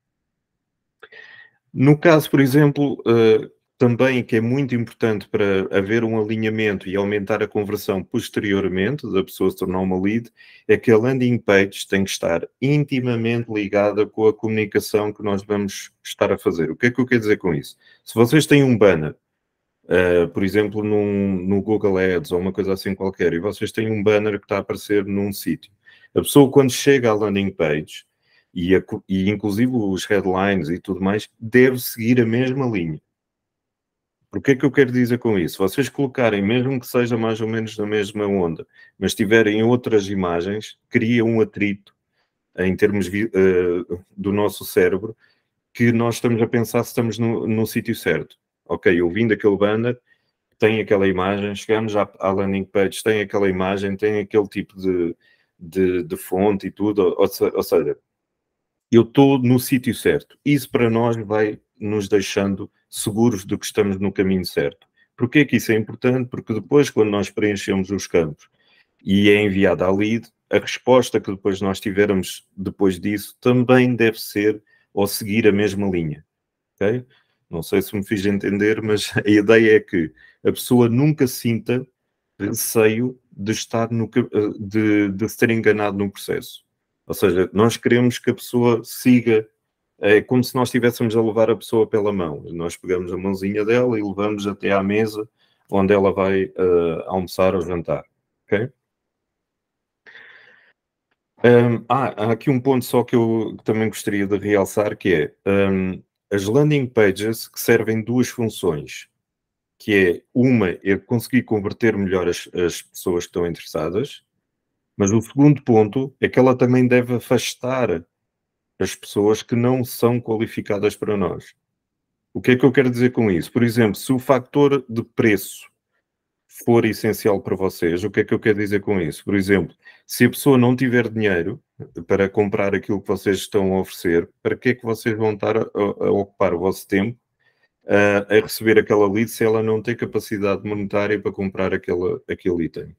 Speaker 2: No caso, por exemplo, uh, também que é muito importante para haver um alinhamento e aumentar a conversão posteriormente da pessoa se tornar uma lead, é que a landing page tem que estar intimamente ligada com a comunicação que nós vamos estar a fazer. O que é que eu quero dizer com isso? Se vocês têm um banner, uh, por exemplo, num, no Google Ads ou uma coisa assim qualquer, e vocês têm um banner que está a aparecer num sítio, a pessoa quando chega à landing page, e, a, e inclusive os headlines e tudo mais, deve seguir a mesma linha o que é que eu quero dizer com isso? Vocês colocarem, mesmo que seja mais ou menos na mesma onda, mas tiverem outras imagens, cria um atrito em termos uh, do nosso cérebro, que nós estamos a pensar se estamos no, no sítio certo. Ok, ouvindo aquele banner, tem aquela imagem, chegamos à, à, landing page, tem aquela imagem, tem aquele tipo de, de, de fonte e tudo, ou, ou seja, eu estou no sítio certo. Isso para nós vai nos deixando seguros de que estamos no caminho certo. Por é que isso é importante? Porque depois, quando nós preenchemos os campos e é enviada à lead, a resposta que depois nós tivermos depois disso também deve ser ou seguir a mesma linha. ok? Não sei se me fiz entender, mas [LAUGHS] a ideia é que a pessoa nunca sinta receio de estar no eh, de, de ser enganado no processo. Ou seja, nós queremos que a pessoa siga é como se nós estivéssemos a levar a pessoa pela mão. Nós pegamos a mãozinha dela e levamos até à mesa onde ela vai uh, almoçar ou jantar. Ok? Um, ah, há aqui um ponto só que eu também gostaria de realçar que é um, as landing pages que servem duas funções, que é uma é conseguir converter melhor as, as pessoas que estão interessadas, mas o segundo ponto é que ela também deve afastar as pessoas que não são qualificadas para nós. O que é que eu quero dizer com isso? Por exemplo, se o fator de preço for essencial para vocês, o que é que eu quero dizer com isso? Por exemplo, se a pessoa não tiver dinheiro para comprar aquilo que vocês estão a oferecer, para que é que vocês vão estar a, a ocupar o vosso tempo a, a receber aquela lead se ela não tem capacidade monetária para comprar aquela, aquele item?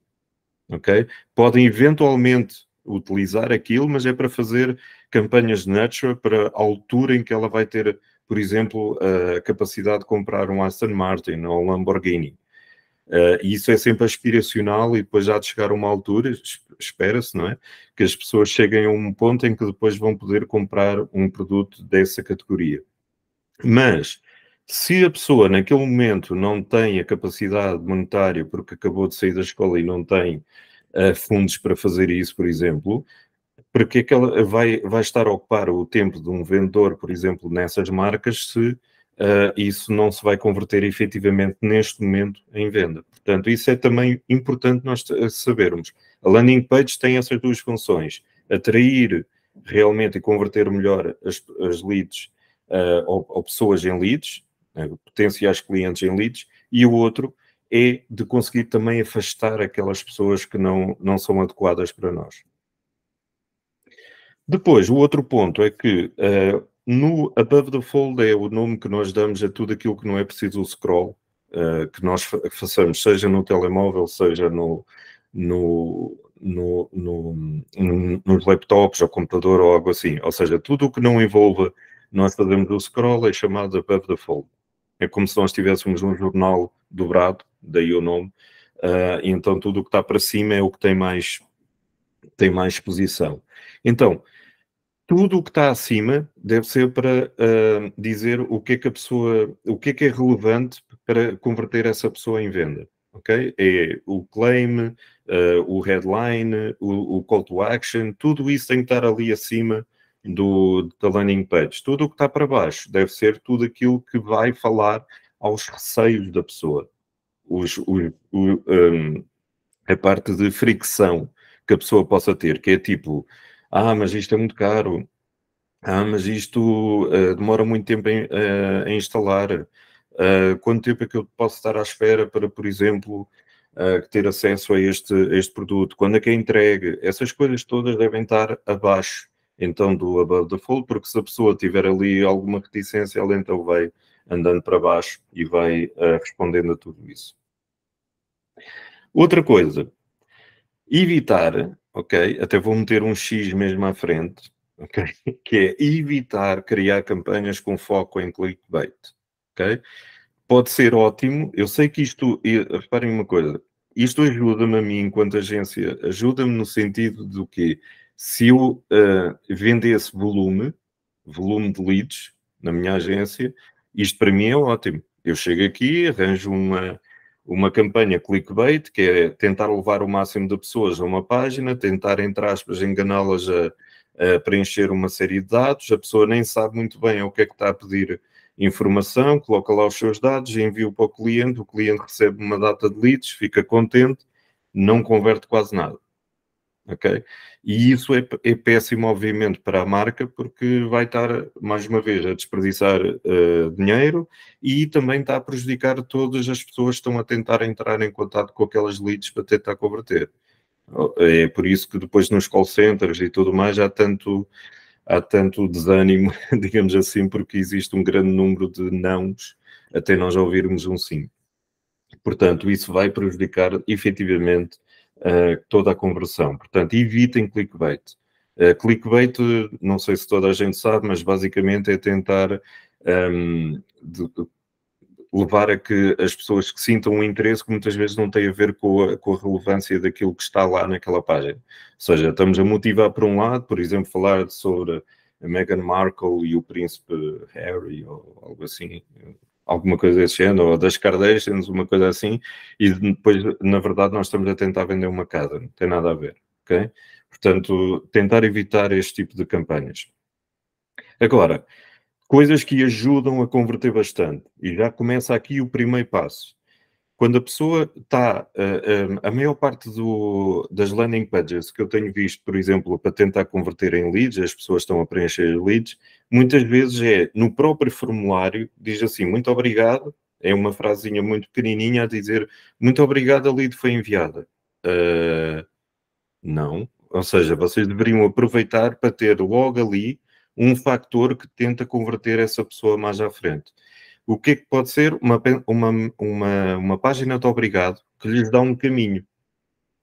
Speaker 2: Ok? Podem eventualmente utilizar aquilo, mas é para fazer campanhas de nurture para a altura em que ela vai ter, por exemplo, a capacidade de comprar um Aston Martin ou um Lamborghini. Eh, e isso é sempre aspiracional e depois já de chegar a uma altura, espera-se, não é? Que as pessoas cheguem a um ponto em que depois vão poder comprar um produto dessa categoria. Mas, se a pessoa naquele momento não tem a capacidade monetária porque acabou de sair da escola e não tem uh, fundos para fazer isso, por exemplo, porque é que ela vai, vai estar a ocupar o tempo de um vendedor, por exemplo, nessas marcas, se uh, isso não se vai converter efetivamente neste momento em venda? Portanto, isso é também importante nós sabermos. A landing page tem essas duas funções: atrair realmente e converter melhor as, as leads uh, ou, ou, pessoas em leads, né, potenciais clientes em leads, e o outro, é de conseguir também afastar aquelas pessoas que não, não são adequadas para nós. Depois, o outro ponto é que uh, no Above the Fold é o nome que nós damos a tudo aquilo que não é preciso o scroll, uh, que nós fa façamos, seja no telemóvel, seja no, no, no, no, nos laptops ou computador ou algo assim. Ou seja, tudo o que não envolva nós fazemos o scroll é chamado above the fold. É como se nós tivéssemos um jornal dobrado daí o nome. Uh, então tudo o que está para cima é o que tem mais, tem mais exposição. Então, tudo o que está acima deve ser para uh, dizer o que é que a pessoa, o que é que é relevante para converter essa pessoa em venda. Ok? É o claim, uh, o headline, o, o, call to action, tudo isso tem que estar ali acima do, da landing page. Tudo o que está para baixo deve ser tudo aquilo que vai falar aos receios da pessoa os, os, um, a parte de fricção que a pessoa possa ter, que é tipo, ah, mas isto é muito caro, ah, mas isto uh, demora muito tempo em, uh, eh, em instalar, uh, quanto tempo é que eu posso estar à espera para, por exemplo, ah, ter acesso a este, a este produto, quando é que é entregue, essas coisas todas devem estar abaixo, então, do above the fold, porque se a pessoa tiver ali alguma reticência, ela então vai andando para baixo e vai ah, respondendo a tudo isso. Outra coisa, evitar, ok? Até vou meter um X mesmo à frente, ok? [LAUGHS] Que é evitar criar campanhas com foco em clickbait, ok? Pode ser ótimo, eu sei que isto, reparem uma coisa, isto ajuda-me a mim enquanto agência, ajuda-me no sentido do que se eu uh, eh, vendesse volume, volume de leads na minha agência, isto para mim é ótimo. Eu chego aqui, arranjo uma, uma campanha clickbait, que é tentar levar o máximo de pessoas a uma página, tentar, entre aspas, enganá-las a, a, preencher uma série de dados, a pessoa nem sabe muito bem o que é que está a pedir informação, coloca lá os seus dados, envia para o cliente, o cliente recebe uma data de leads, fica contente, não converte quase nada. Ok? E isso é, é, péssimo, obviamente, para a marca, porque vai estar, mais uma vez, a desperdiçar uh, dinheiro e também está a prejudicar todas as pessoas que estão a tentar entrar em contato com aquelas leads para tentar converter. Oh, é por isso que depois nos call centers e tudo mais há tanto, há tanto desânimo, [LAUGHS] digamos assim, porque existe um grande número de nãos até nós ouvirmos um sim. Portanto, isso vai prejudicar efetivamente eh, toda a conversão. Portanto, evitem clickbait. Uh, clickbait, não sei se toda a gente sabe, mas basicamente é tentar um, ehm, de levar a que as pessoas que sintam um interesse que muitas vezes não tem a ver com a, com a, relevância daquilo que está lá naquela página. Ou seja, estamos a motivar por um lado, por exemplo, falar sobre a Meghan Markle e o príncipe Harry ou algo assim, alguma coisa desse género, ou das Kardashians, uma coisa assim, e depois, na verdade, nós estamos a tentar vender uma casa, não tem nada a ver, ok? Portanto, tentar evitar este tipo de campanhas. Agora, coisas que ajudam a converter bastante, e já começa aqui o primeiro passo. Quando a pessoa está, a, eh, eh, a maior parte do, das landing pages que eu tenho visto, por exemplo, para tentar converter em leads, as pessoas estão a preencher leads, muitas vezes é no próprio formulário, diz assim, muito obrigado, é uma frasinha muito pequenininha a dizer, muito obrigado, a lead foi enviada. Uh, não, ou seja, vocês deveriam aproveitar para ter logo ali um fator que tenta converter essa pessoa mais à frente. O que é que pode ser? Uma, uma, uma, uma página de obrigado que lhes dá um caminho.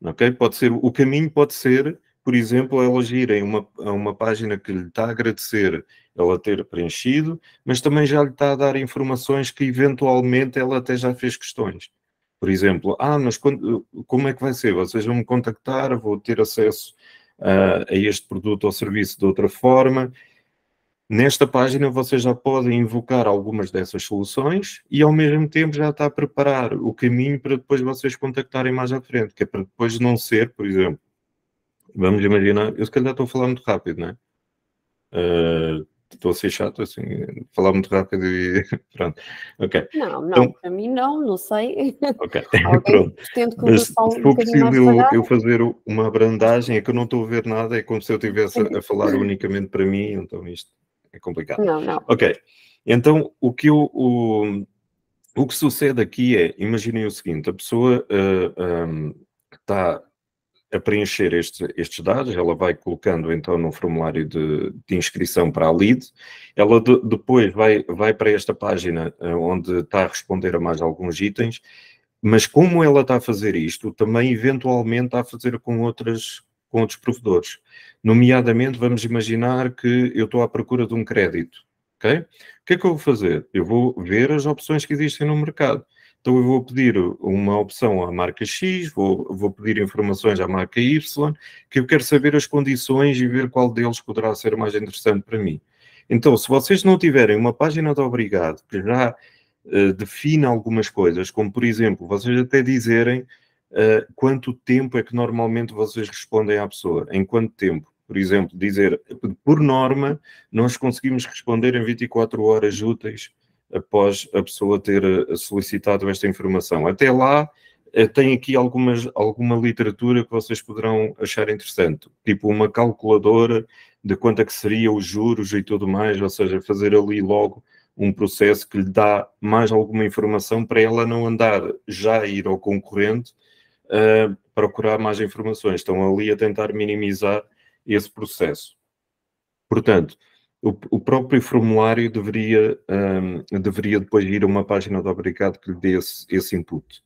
Speaker 2: Okay? Pode ser, o caminho pode ser, por exemplo, elas irem a uma, uma página que lhe está a agradecer ela ter preenchido, mas também já lhe está a dar informações que eventualmente ela até já fez questões. Por exemplo, ah, mas quando, como é que vai ser? Vocês vão me contactar, vou ter acesso ah, a este produto ou serviço de outra forma, Nesta página vocês já podem invocar algumas dessas soluções e ao mesmo tempo já está a preparar o caminho para depois vocês contactarem mais à frente, que é para depois não ser, por exemplo, vamos imaginar, eu se calhar estou a falar muito rápido, não é? Uh, estou a ser chato, assim, falar muito rápido e [LAUGHS] pronto. Ok. Não, não, então,
Speaker 1: para mim não, não sei. [LAUGHS] Ok, [LAUGHS] pronto. Mas, se for um eu, eu,
Speaker 2: fazer uma abrandagem, é que eu não estou a ver nada, é como se eu estivesse a falar unicamente para mim, então isto é complicado. Não, não. Ok. Então, o que eu, o, o que sucede aqui é, imaginem o seguinte, a pessoa uh, eh, um, ehm, está a preencher este, estes dados, ela vai colocando então no formulário de, de inscrição para a LEAD, ela de, depois vai, vai para esta página uh, onde está a responder a mais alguns itens, mas como ela está a fazer isto, também eventualmente está a fazer com outras, com outros provedores. Nomeadamente, vamos imaginar que eu estou à procura de um crédito. Okay? O que é que eu vou fazer? Eu vou ver as opções que existem no mercado. Então, eu vou pedir uma opção à marca X, vou, vou pedir informações à marca Y, que eu quero saber as condições e ver qual deles poderá ser mais interessante para mim. Então, se vocês não tiverem uma página de obrigado que já uh, define algumas coisas, como por exemplo, vocês até dizerem eh, quanto tempo é que normalmente vocês respondem à pessoa? Em quanto tempo? Por exemplo, dizer, por norma, nós conseguimos responder em 24 horas úteis após a pessoa ter eh, solicitado esta informação. Até lá, eh, tem aqui algumas, alguma literatura que vocês poderão achar interessante, tipo uma calculadora de quanto é que seria os juros e tudo mais, ou seja, fazer ali logo um processo que lhe dá mais alguma informação para ela não andar já a ir ao concorrente a procurar mais informações, estão ali a tentar minimizar esse processo. Portanto, o, o próprio formulário deveria, um, deveria depois ir a uma página do obrigado que lhe dê esse, esse input.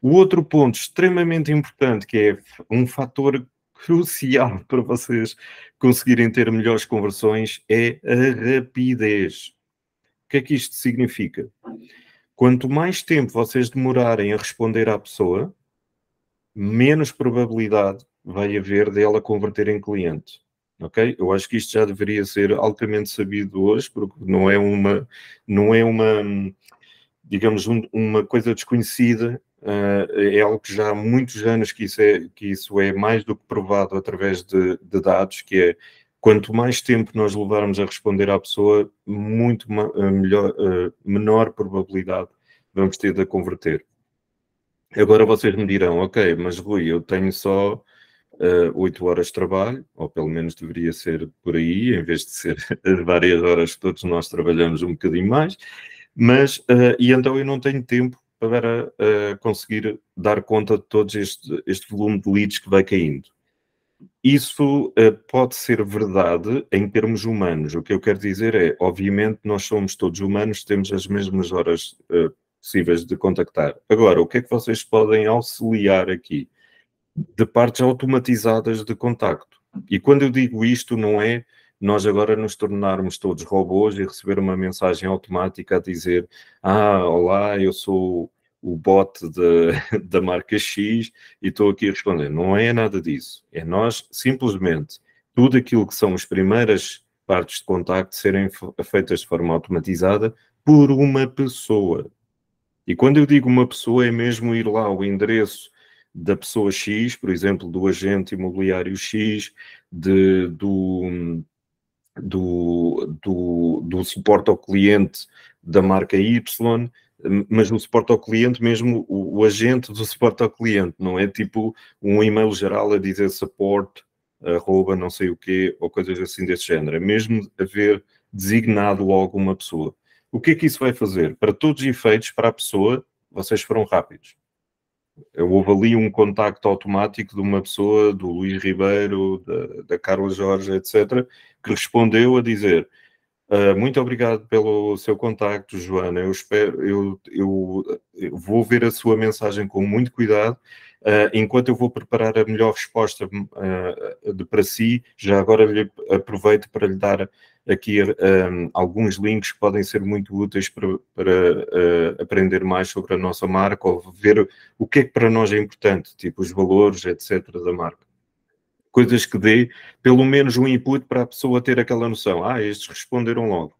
Speaker 2: O outro ponto extremamente importante, que é um fator crucial [LAUGHS] para vocês conseguirem ter melhores conversões, é a rapidez. O que é que isto significa? Quanto mais tempo vocês demorarem a responder à pessoa, menos probabilidade vai haver dela converter em cliente. Ok? Eu acho que isto já deveria ser altamente sabido hoje, porque não é uma, não é uma, digamos, um, uma coisa desconhecida. Uh, é algo que já há muitos anos que isso é, que isso é mais do que provado através de, de dados, que é quanto mais tempo nós levarmos a responder à pessoa, muito eh, melhor, uh, menor probabilidade vamos ter de a converter. Agora vocês me dirão, ok, mas Rui, eu tenho só uh, eh, 8 horas de trabalho, ou pelo menos deveria ser por aí, em vez de ser [LAUGHS] várias horas que todos nós trabalhamos um bocadinho mais, mas, uh, e então eu não tenho tempo para uh, conseguir dar conta de todo este, este volume de leads que vai caindo. Isso uh, pode ser verdade em termos humanos. O que eu quero dizer é, obviamente, nós somos todos humanos, temos as mesmas horas possíveis de contactar. Agora, o que é que vocês podem auxiliar aqui? De partes automatizadas de contacto. E quando eu digo isto, não é nós agora nos tornarmos todos robôs e receber uma mensagem automática a dizer: Ah, olá, eu sou o bot de, [LAUGHS] da marca X e estou aqui a responder. Não é nada disso. É nós simplesmente tudo aquilo que são as primeiras partes de contacto serem feitas de forma automatizada por uma pessoa. E quando eu digo uma pessoa, é mesmo ir lá o endereço da pessoa X, por exemplo, do agente imobiliário X, de, do, do, do, do suporte ao cliente da marca Y, mas no suporte ao cliente mesmo o, o, agente do suporte ao cliente, não é tipo um e-mail geral a dizer suporte, arroba, não sei o quê, ou coisas assim desse género. É mesmo haver designado logo uma pessoa. O que é que isso vai fazer? Para todos os efeitos, para a pessoa, vocês foram rápidos. Houve ali um contacto automático de uma pessoa, do Luís Ribeiro, da, da Carla Jorge, etc., que respondeu a dizer Uh, muito obrigado pelo seu contacto, Joana. Eu espero, eu, eu, eu, vou ver a sua mensagem com muito cuidado ah, enquanto eu vou preparar a melhor resposta uh, de, para si, já agora lhe aproveito para lhe dar aqui ah, alguns links que podem ser muito úteis para, para uh, aprender mais sobre a nossa marca ou ver o que é que para nós é importante, tipo os valores, etc., da marca. Coisas que dê pelo menos um input para a pessoa ter aquela noção. Ah, estes responderam logo.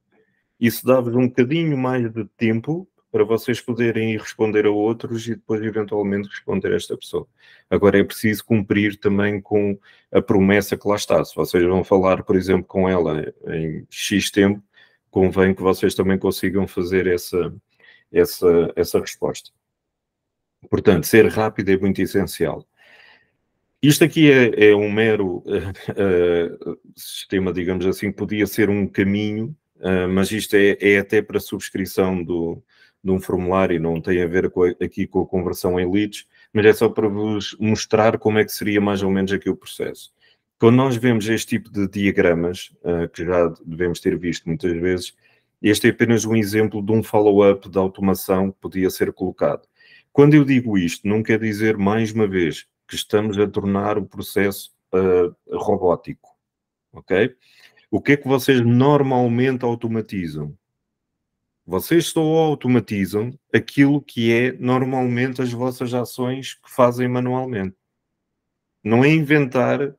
Speaker 2: Isso dá-vos um bocadinho mais de tempo para vocês poderem ir responder a outros e depois eventualmente responder a esta pessoa. Agora é preciso cumprir também com a promessa que lá está. Se vocês vão falar, por exemplo, com ela em X tempo, convém que vocês também consigam fazer essa, essa, essa resposta. Portanto, ser rápido é muito essencial. Isto aqui é, é um mero uh, uh, sistema, digamos assim, podia ser um caminho, uh, mas isto é, é até para subscrição do, de um formulário, não tem a ver com a, aqui com a conversão em leads, mas é só para vos mostrar como é que seria mais ou menos aqui o processo. Quando nós vemos este tipo de diagramas, uh, que já devemos ter visto muitas vezes, este é apenas um exemplo de um follow-up da automação que podia ser colocado. Quando eu digo isto, não quer dizer, mais uma vez, que estamos a tornar o processo uh, robótico, ok? O que é que vocês normalmente automatizam? Vocês só automatizam aquilo que é normalmente as vossas ações que fazem manualmente. Não é inventar,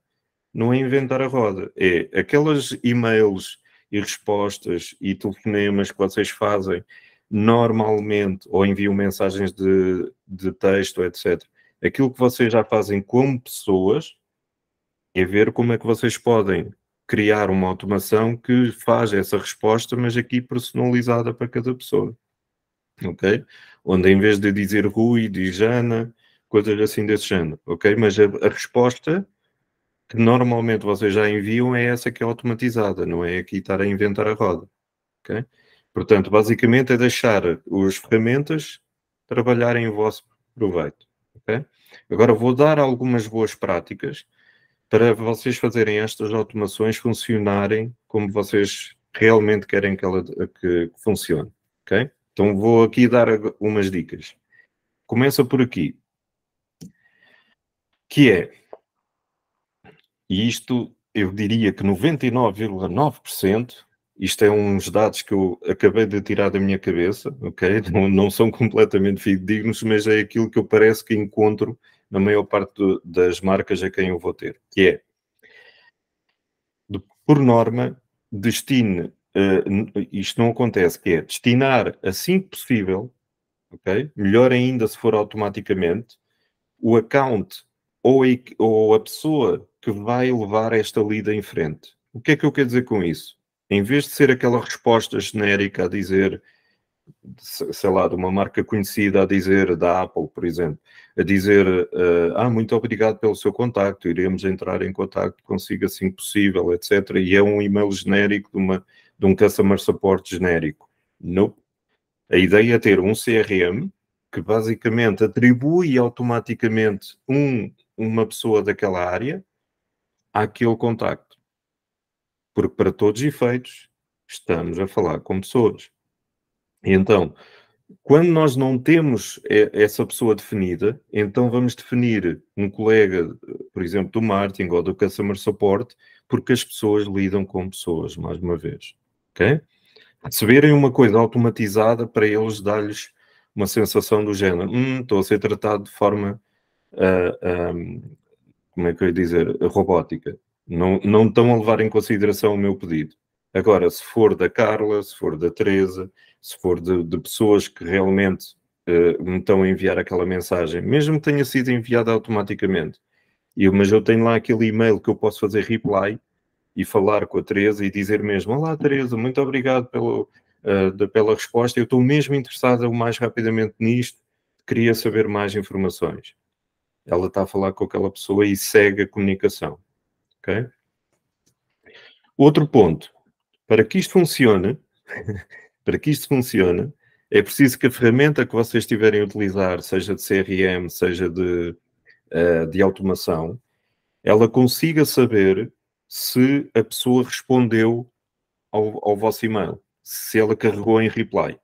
Speaker 2: não é inventar a roda. É aquelas e-mails e respostas e telefonemas que vocês fazem normalmente, ou enviam mensagens de, de texto, etc. Aquilo que vocês já fazem como pessoas é ver como é que vocês podem criar uma automação que faz essa resposta, mas aqui personalizada para cada pessoa. Ok? Onde em vez de dizer Rui, diz Ana, coisas assim desse género. Ok? Mas a, a resposta que normalmente vocês já enviam é essa que é automatizada, não é aqui estar a inventar a roda. Ok? Portanto, basicamente é deixar as ferramentas trabalharem em vosso proveito. ok? Agora vou dar algumas boas práticas para vocês fazerem estas automações funcionarem como vocês realmente querem que ela que funcione, ok? Então vou aqui dar umas dicas. Começa por aqui, que é, e isto eu diria que 99,9%, isto é uns dados que eu acabei de tirar da minha cabeça, ok? [LAUGHS] Não, não são completamente fidedignos, mas é aquilo que eu parece que encontro na maior parte do, das marcas a quem eu vou ter, que é, de, por norma, destine, uh, isto não acontece, que é destinar assim que possível, ok melhor ainda se for automaticamente, o account ou a, ou a pessoa que vai levar esta lida em frente. O que é que eu quero dizer com isso? Em vez de ser aquela resposta genérica a dizer sei lá, de uma marca conhecida a dizer, da Apple, por exemplo, a dizer, uh, ah, muito obrigado pelo seu contacto, iremos entrar em contacto consigo assim que possível, etc. E é um e-mail genérico de, uma, de um customer support genérico. Não. A ideia é ter um CRM que basicamente atribui automaticamente um, uma pessoa daquela área àquele contacto. Porque para todos os efeitos, estamos a falar com pessoas então, quando nós não temos eh, essa pessoa definida, então vamos definir um colega, por exemplo, do marketing ou do customer support, porque as pessoas lidam com pessoas, mais uma vez. Ok? Receberem uma coisa automatizada para eles dar-lhes uma sensação do género: hum, estou a ser tratado de forma. Uh, ah, um, ah, como é que eu ia dizer? Robótica. Não, não estão a levar em consideração o meu pedido. Agora, se for da Carla, se for da Teresa, se for de, de pessoas que realmente uh, me estão a enviar aquela mensagem, mesmo que tenha sido enviada automaticamente, eu, mas eu tenho lá aquele e-mail que eu posso fazer reply e falar com a Teresa e dizer mesmo: Olá, Teresa, muito obrigado pelo, uh, de, pela resposta. Eu estou mesmo interessada o mais rapidamente nisto, queria saber mais informações. Ela está a falar com aquela pessoa e segue a comunicação. Ok? Outro ponto: para que isto funcione, [LAUGHS] Para que isto funcione, é preciso que a ferramenta que vocês estiverem a utilizar, seja de CRM, seja de, uh, de automação, ela consiga saber se a pessoa respondeu ao, ao vosso e-mail, se ela carregou em reply.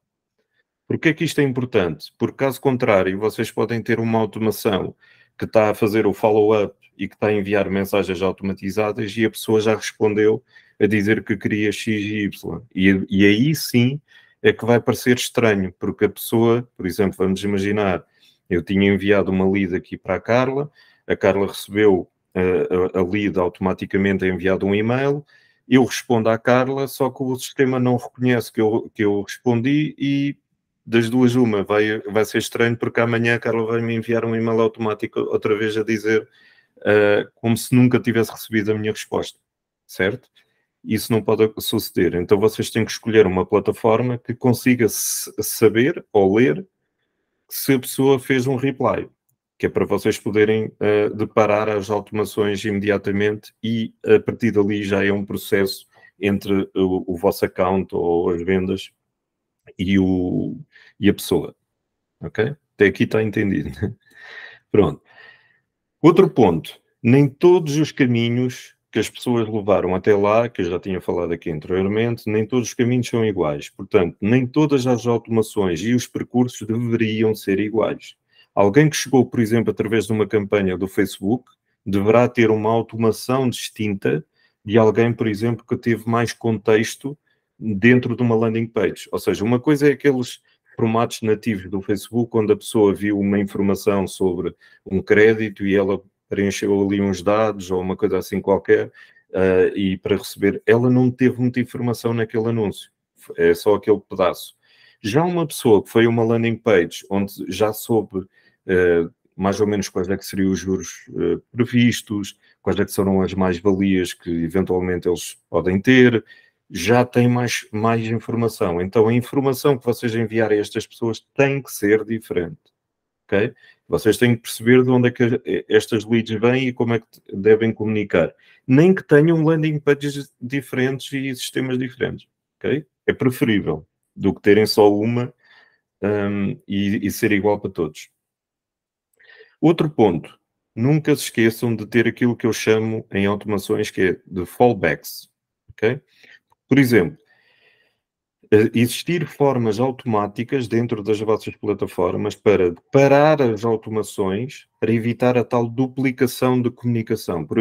Speaker 2: Porquê é que isto é importante? Porque, caso contrário, vocês podem ter uma automação que está a fazer o follow-up e que está a enviar mensagens automatizadas e a pessoa já respondeu a dizer que queria X e Y. E, e aí sim é que vai parecer estranho, porque a pessoa, por exemplo, vamos imaginar, eu tinha enviado uma lead aqui para a Carla, a Carla recebeu eh, a, a lead automaticamente é enviado um e-mail, eu respondo à Carla, só que o sistema não reconhece que eu, que eu respondi e das duas uma, vai, vai ser estranho porque amanhã a Carla vai me enviar um e-mail automático outra vez a dizer uh, como se nunca tivesse recebido a minha resposta, certo? isso não pode suceder. Então vocês têm que escolher uma plataforma que consiga saber ou ler se a pessoa fez um reply, que é para vocês poderem uh, deparar as automações imediatamente e a partir dali já é um processo entre o, o vosso account ou as vendas e, o, e a pessoa. Ok? Até aqui está entendido. [LAUGHS] Pronto. Outro ponto. Nem todos os caminhos que as pessoas levaram até lá, que eu já tinha falado aqui anteriormente, nem todos os caminhos são iguais. Portanto, nem todas as automações e os percursos deveriam ser iguais. Alguém que chegou, por exemplo, através de uma campanha do Facebook, deverá ter uma automação distinta de alguém, por exemplo, que teve mais contexto dentro de uma landing page. Ou seja, uma coisa é aqueles formatos nativos do Facebook, onde a pessoa viu uma informação sobre um crédito e ela preencheu ali uns dados ou uma coisa assim qualquer, uh, e para receber, ela não teve muita informação naquele anúncio, é só aquele pedaço. Já uma pessoa que foi uma landing page onde já soube uh, mais ou menos quais é que seriam os juros uh, previstos, quais é que serão as mais-valias que eventualmente eles podem ter, já tem mais, mais informação. Então a informação que vocês enviarem a estas pessoas tem que ser diferente. Okay? Vocês têm que perceber de onde é que estas leads vêm e como é que devem comunicar. Nem que tenham landing pages diferentes e sistemas diferentes, ok? É preferível do que terem só uma um, e, e ser igual para todos. Outro ponto, nunca se esqueçam de ter aquilo que eu chamo em automações que é de fallbacks, ok? Por exemplo, eh, existir formas automáticas dentro das vossas plataformas para parar as automações, para evitar a tal duplicação de comunicação. Por,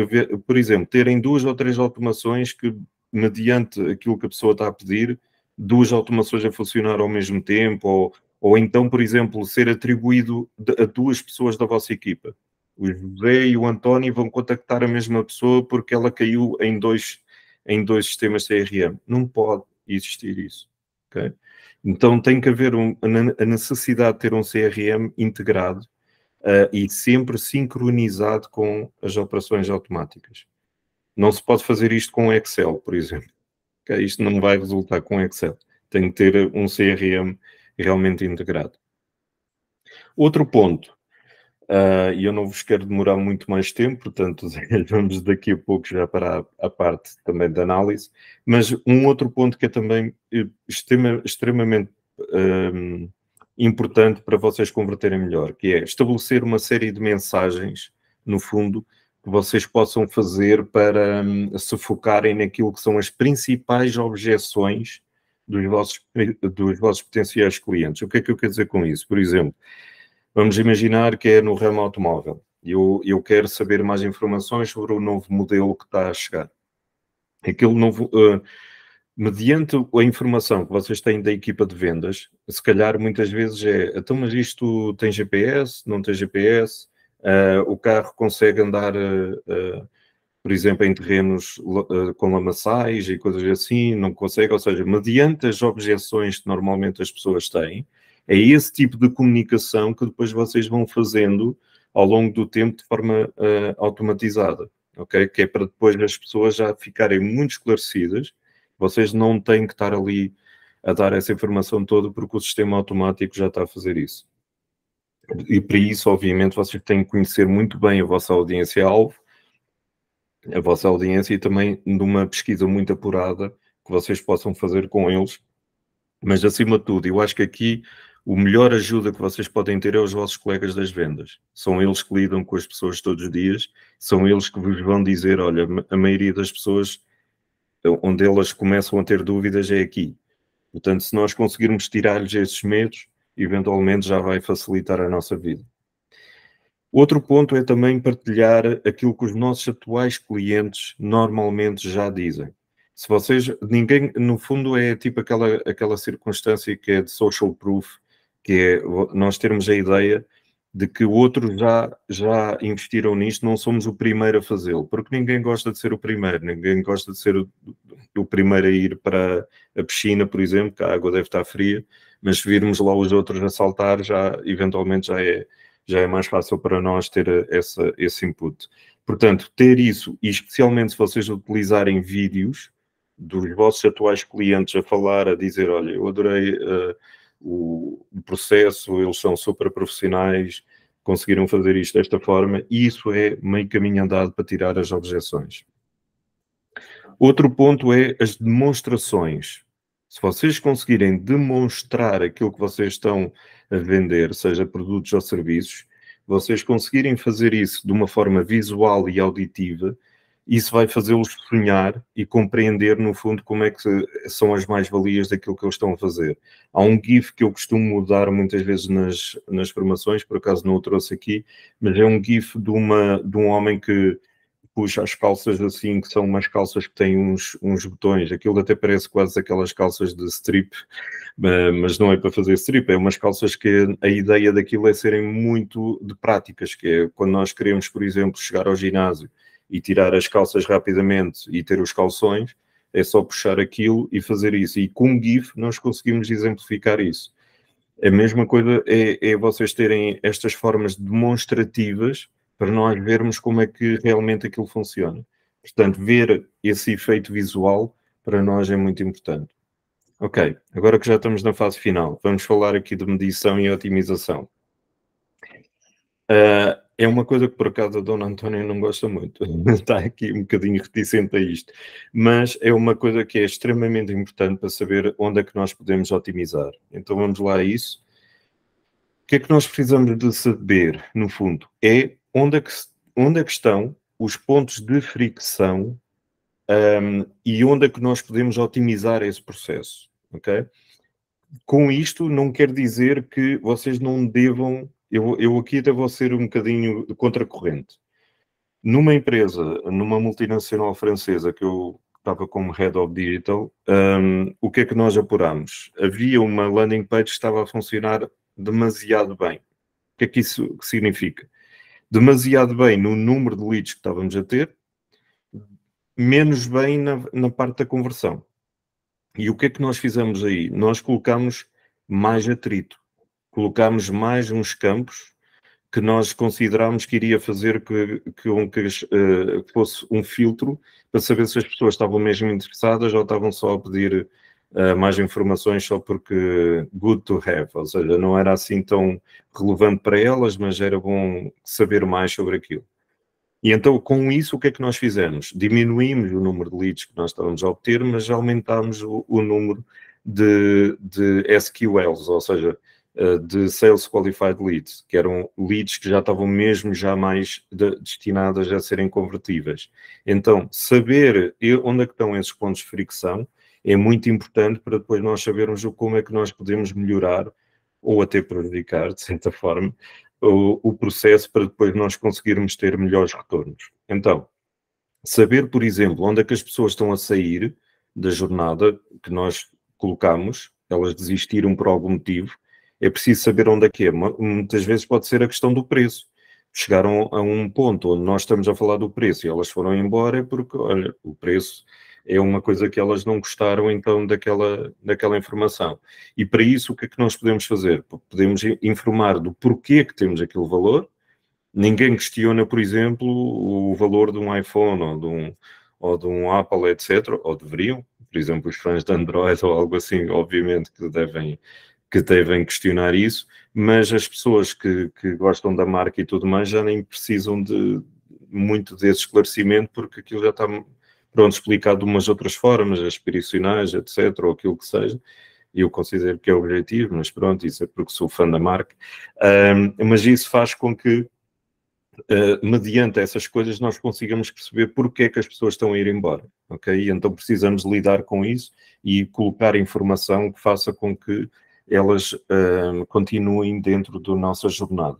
Speaker 2: por exemplo, terem duas ou três automações que, mediante aquilo que a pessoa está a pedir, duas automações a funcionar ao mesmo tempo, ou, ou então, por exemplo, ser atribuído a duas pessoas da vossa equipa. O José e o António vão contactar a mesma pessoa porque ela caiu em dois, em dois sistemas CRM. Não pode existir isso. Okay? Então tem que haver um, a necessidade de ter um CRM integrado uh, e sempre sincronizado com as operações automáticas. Não se pode fazer isto com Excel, por exemplo. Okay? Isto não vai resultar com Excel. Tem que ter um CRM realmente integrado. Outro ponto Uh, e eu não vos quero demorar muito mais tempo, portanto, [LAUGHS] vamos daqui a pouco já para a, a parte também da análise. Mas um outro ponto que é também eh, extrema, extremamente um, importante para vocês converterem melhor, que é estabelecer uma série de mensagens, no fundo, que vocês possam fazer para um, se focarem naquilo que são as principais objeções dos vossos, eh, dos vossos potenciais clientes. O que é que eu quero dizer com isso? Por exemplo Vamos imaginar que é no ramo automóvel. Eu, eu quero saber mais informações sobre o novo modelo que está a chegar. Aquele novo. Uh, mediante a informação que vocês têm da equipa de vendas, se calhar muitas vezes é. Então, mas isto tem GPS? Não tem GPS? Uh, eh, o carro consegue andar. Uh, por exemplo, em terrenos uh, com lamaçais e coisas assim, não consegue, ou seja, mediante as objeções que normalmente as pessoas têm, é esse tipo de comunicação que depois vocês vão fazendo ao longo do tempo de forma uh, automatizada, ok? Que é para depois as pessoas já ficarem muito esclarecidas. Vocês não têm que estar ali a dar essa informação toda porque o sistema automático já está a fazer isso. E para isso, obviamente, vocês têm que conhecer muito bem a vossa audiência-alvo, a vossa audiência e também numa pesquisa muito apurada que vocês possam fazer com eles. Mas, acima de tudo, eu acho que aqui o melhor ajuda que vocês podem ter é os vossos colegas das vendas. São eles que lidam com as pessoas todos os dias, são eles que vos vão dizer: olha, a maioria das pessoas, eh, onde elas começam a ter dúvidas, é aqui. Portanto, se nós conseguirmos tirar-lhes esses medos, eventualmente já vai facilitar a nossa vida. Outro ponto é também partilhar aquilo que os nossos atuais clientes normalmente já dizem. Se vocês, ninguém, no fundo é tipo aquela, aquela circunstância que é de social proof que é nós termos a ideia de que outros já, já investiram nisto, não somos o primeiro a fazê-lo, porque ninguém gosta de ser o primeiro, ninguém gosta de ser o, o, primeiro a ir para a piscina, por exemplo, que a água deve estar fria, mas se virmos lá os outros a saltar, já eventualmente já é, já é mais fácil para nós ter eh, essa, esse input. Portanto, ter isso, e especialmente se vocês utilizarem vídeos dos vossos atuais clientes a falar, a dizer, olha, eu adorei... Uh, o, o processo, eles são super profissionais, conseguiram fazer isto desta forma, e isso é meio caminho andado para tirar as objeções. Outro ponto é as demonstrações. Se vocês conseguirem demonstrar aquilo que vocês estão a vender, seja produtos ou serviços, vocês conseguirem fazer isso de uma forma visual e auditiva, isso vai fazê-los sonhar e compreender, no fundo, como é que são as mais-valias daquilo que eles estão a fazer. Há um GIF que eu costumo dar muitas vezes nas, nas formações, por acaso não o trouxe aqui, mas é um GIF de, uma, de um homem que puxa as calças assim, que são umas calças que têm uns, uns botões, aquilo até parece quase aquelas calças de strip, eh, mas não é para fazer strip, é umas calças que a ideia daquilo é serem muito de práticas, que é quando nós queremos, por exemplo, chegar ao ginásio, e tirar as calças rapidamente e ter os calções, é só puxar aquilo e fazer isso. E com o GIF nós conseguimos exemplificar isso. A mesma coisa é, é vocês terem estas formas demonstrativas para nós vermos como é que realmente aquilo funciona. Portanto, ver esse efeito visual para nós é muito importante. Ok, agora que já estamos na fase final, vamos falar aqui de medição e otimização. Uh, é uma coisa que por acaso a Dona Antónia não gosta muito, [LAUGHS] está aqui um bocadinho reticente a isto, mas é uma coisa que é extremamente importante para saber onde é que nós podemos otimizar. Então vamos lá a isso. O que é que nós precisamos de saber, no fundo? É onde é que, onde é que estão os pontos de fricção um, e onde é que nós podemos otimizar esse processo, ok? Com isto não quer dizer que vocês não devam eu, eu aqui vou ser um bocadinho contracorrente. Numa empresa, numa multinacional francesa que eu estava como Head of Digital, um, o que é que nós apuramos? Havia uma landing page que estava a funcionar demasiado bem. O que é que isso significa? Demasiado bem no número de leads que estávamos a ter, menos bem na, na parte da conversão. E o que é que nós fizemos aí? Nós colocamos mais atrito colocámos mais uns campos que nós considerámos que iria fazer que, que, um, que uh, fosse um filtro para saber se as pessoas estavam mesmo interessadas ou estavam só a pedir uh, mais informações só porque good to have, ou seja, não era assim tão relevante para elas, mas era bom saber mais sobre aquilo. E então, com isso, o que é que nós fizemos? Diminuímos o número de leads que nós estávamos a obter, mas aumentámos o, o número de, de SQLs, ou seja, eh, de Sales Qualified Leads, que eram leads que já estavam mesmo já mais de, destinadas a serem convertíveis. Então, saber onde é que estão esses pontos de fricção é muito importante para depois nós sabermos como é que nós podemos melhorar ou até prejudicar, de certa forma, o, o processo para depois nós conseguirmos ter melhores retornos. Então, saber, por exemplo, onde é que as pessoas estão a sair da jornada que nós colocamos, elas desistiram por algum motivo, é preciso saber onde é que é. Muitas vezes pode ser a questão do preço. Chegaram a um ponto onde nós estamos a falar do preço e elas foram embora porque, olha, o preço é uma coisa que elas não gostaram então daquela, daquela informação. E para isso, o que é que nós podemos fazer? Podemos informar do porquê que temos aquele valor. Ninguém questiona, por exemplo, o valor de um iPhone ou de um, ou de um Apple, etc. Ou deveriam, por exemplo, os fãs de Android [LAUGHS] ou algo assim, obviamente que devem que devem questionar isso, mas as pessoas que, que gostam da marca e tudo mais já nem precisam de muito desse esclarecimento, porque aquilo já está pronto explicado de umas outras formas, aspiracionais, etc., ou aquilo que seja e eu considero que é objetivo, mas pronto, isso é porque sou fã da marca, mas isso faz com que, uh, mediante essas coisas, nós consigamos perceber porque é que as pessoas estão a ir embora, ok? então precisamos lidar com isso e colocar informação que faça com que elas uh, continuem dentro da nossa jornada.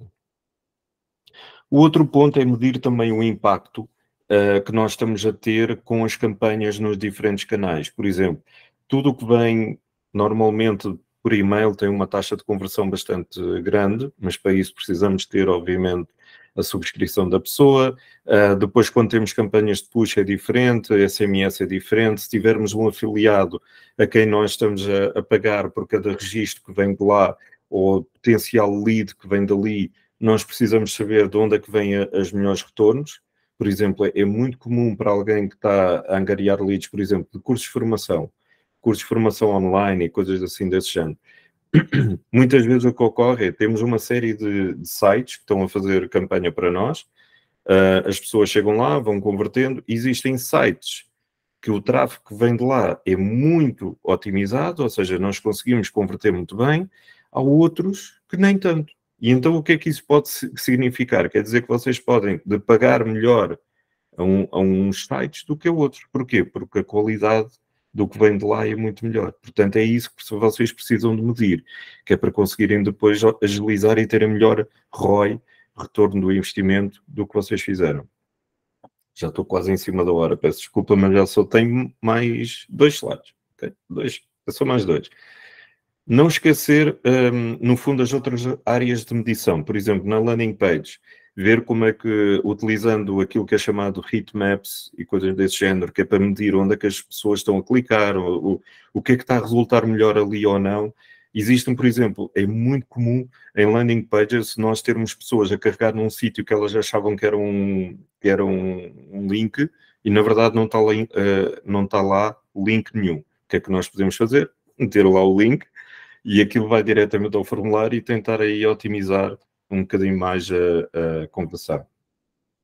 Speaker 2: O outro ponto é medir também o impacto uh, que nós estamos a ter com as campanhas nos diferentes canais. Por exemplo, tudo o que vem normalmente por e-mail tem uma taxa de conversão bastante grande, mas para isso precisamos ter, obviamente, a subscrição da pessoa. Uh, depois, quando temos campanhas de push, é diferente, SMS é diferente. Se tivermos um afiliado a quem nós estamos a, a pagar por cada registro que vem de lá ou potencial lead que vem dali, nós precisamos saber de onde é que vêm os melhores retornos. Por exemplo, é, é muito comum para alguém que está a angariar leads, por exemplo, de cursos de formação, cursos de formação online e coisas assim desse género [CLEARS THROAT] muitas vezes o que ocorre é temos uma série de, de sites que estão a fazer campanha para nós, uh, as pessoas chegam lá, vão convertendo, existem sites que o tráfego que vem de lá é muito otimizado, ou seja, nós conseguimos converter muito bem, há outros que nem tanto. E então o que é que isso pode significar? Quer dizer que vocês podem de pagar melhor a, um, a uns sites do que a outros. Porquê? Porque a qualidade do que vem de lá é muito melhor. Portanto, é isso que vocês precisam de medir, que é para conseguirem depois agilizar e ter a melhor ROI, retorno do investimento, do que vocês fizeram. Já estou quase em cima da hora, peço desculpa, mas já só tenho mais dois slides. Okay? Dois, é só mais dois. Não esquecer, um, no fundo, as outras áreas de medição. Por exemplo, na landing page, ver como é que, utilizando aquilo que é chamado heatmaps e coisas desse género, que é para medir onde é que as pessoas estão a clicar, o, o, o que é que está a resultar melhor ali ou não. Existem, por exemplo, é muito comum em landing pages nós termos pessoas a carregar num sítio que elas achavam que era um, que era um, um link e na verdade não está, lá, uh, não está lá link nenhum. O que é que nós podemos fazer? Meter lá o link e aquilo vai diretamente ao formulário e tentar aí otimizar um bocadinho mais a, a conversar.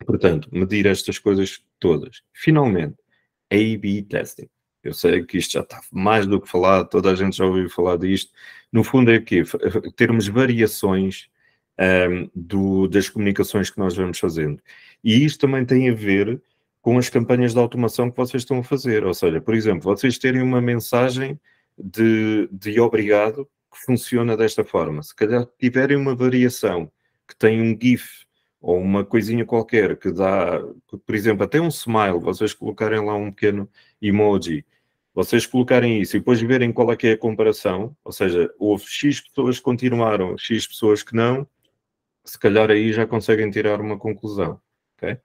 Speaker 2: Portanto, medir estas coisas todas. Finalmente, A-B testing. Eu sei que isto já está mais do que falado, toda a gente já ouviu falar disto. No fundo é que termos variações um, do, das comunicações que nós vamos fazendo. E isto também tem a ver com as campanhas de automação que vocês estão a fazer. Ou seja, por exemplo, vocês terem uma mensagem de, de obrigado que funciona desta forma. Se calhar tiverem uma variação que tem um GIF ou uma coisinha qualquer que dá, por exemplo, até um smile, vocês colocarem lá um pequeno emoji, vocês colocarem isso e depois verem qual é que é a comparação, ou seja, houve X pessoas que continuaram, X pessoas que não, se calhar aí já conseguem tirar uma conclusão, ok?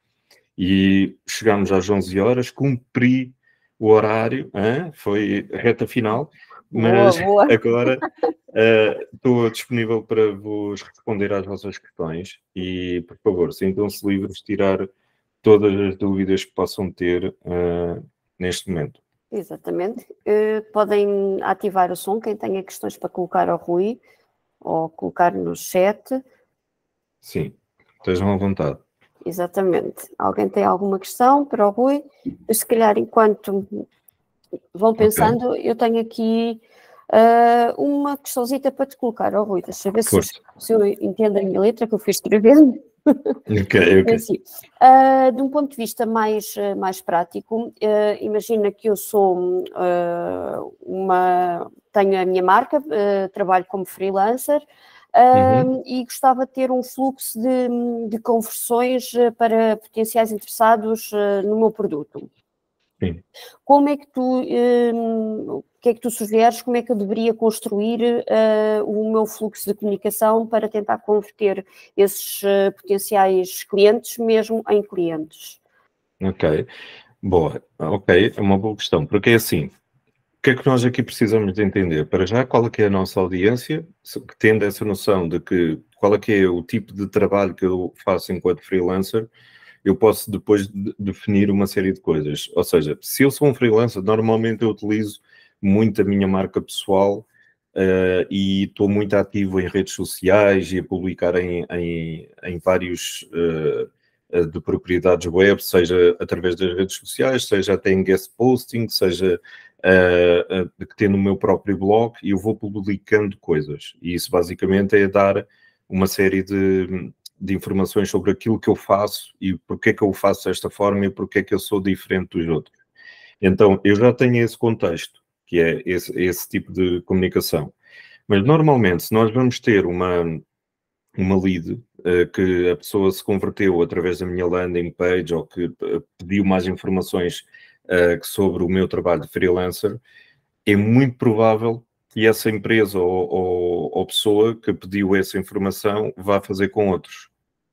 Speaker 2: E chegámos às 11 horas, cumpri o horário, hein? foi reta final, mas boa, boa. agora eh, estou uh, disponível para vos responder às vossas questões e, por favor, sintam-se livres de tirar todas as dúvidas que possam ter uh, neste momento.
Speaker 1: Exatamente. Uh, podem ativar o som, quem tenha questões para colocar ao Rui ou colocar no chat.
Speaker 2: Sim, estejam à vontade.
Speaker 1: Exatamente. Alguém tem alguma questão para o Rui? Se calhar, enquanto vão pensando, okay. eu tenho aqui uh, uma questãozita para te colocar, ó oh, Rui, deixa eu ver se, se, eu entendo a minha letra que eu fiz escrevendo. Ok, [LAUGHS] é ok. Assim, uh, de um ponto de vista mais, ah, mais prático, uh, imagina que eu sou uma. tenho a minha marca, trabalho como freelancer. Uhum. e gostava de ter um fluxo de, de conversões para potenciais interessados no meu produto. Sim. Como é que tu, um, o que é que tu sugeres, como é que eu deveria construir uh, o meu fluxo de comunicação para tentar converter esses uh, potenciais clientes mesmo em clientes?
Speaker 2: Ok, boa, ok, é uma boa questão, porque é assim, o que é que nós aqui precisamos de entender? Para já, qual é que é a nossa audiência, tendo essa noção de que qual é que é o tipo de trabalho que eu faço enquanto freelancer, eu posso depois de definir uma série de coisas. Ou seja, se eu sou um freelancer, normalmente eu utilizo muito a minha marca pessoal uh, e estou muito ativo em redes sociais e a publicar em, em, em vários uh, de propriedades web, seja através das redes sociais, seja até em guest posting, seja uh, uh, que tendo o meu próprio blog, eu vou publicando coisas. E isso basicamente é dar uma série de de informações sobre aquilo que eu faço e porque é que eu faço desta forma e porque é que eu sou diferente dos outros. Então, eu já tenho esse contexto, que é esse, esse tipo de comunicação. Mas, normalmente, se nós vamos ter uma, uma lead uh, que a pessoa se converteu através da minha landing page ou que uh, pediu mais informações uh, sobre o meu trabalho de freelancer, é muito provável e essa empresa ou, ou, ou, pessoa que pediu essa informação vá fazer com outros.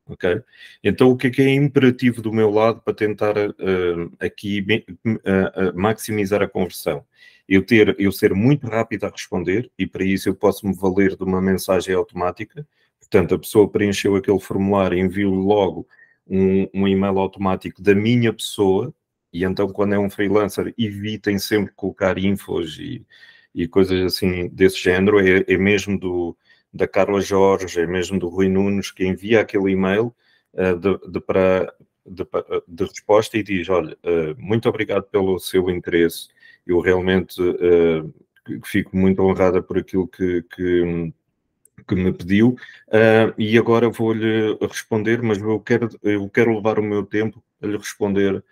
Speaker 2: Ok? Então, o que é, que é imperativo do meu lado para tentar uh, aqui uh, maximizar a conversão? Eu, ter, eu ser muito rápido a responder e para isso eu posso me valer de uma mensagem automática. Portanto, a pessoa preencheu aquele formulário, envio logo um, um e-mail automático da minha pessoa. E então, quando é um freelancer, evitem sempre colocar infos e, e coisas assim desse género, é, é mesmo do, da Carla Jorge, é mesmo do Rui Nunes, que envia aquele e-mail uh, de, de, para, de, de, resposta e diz: Olha, uh, muito obrigado pelo seu interesse, eu realmente uh, fico muito honrada por aquilo que, que, que me pediu, e agora vou-lhe responder, mas eu quero, eu quero levar o meu tempo a lhe responder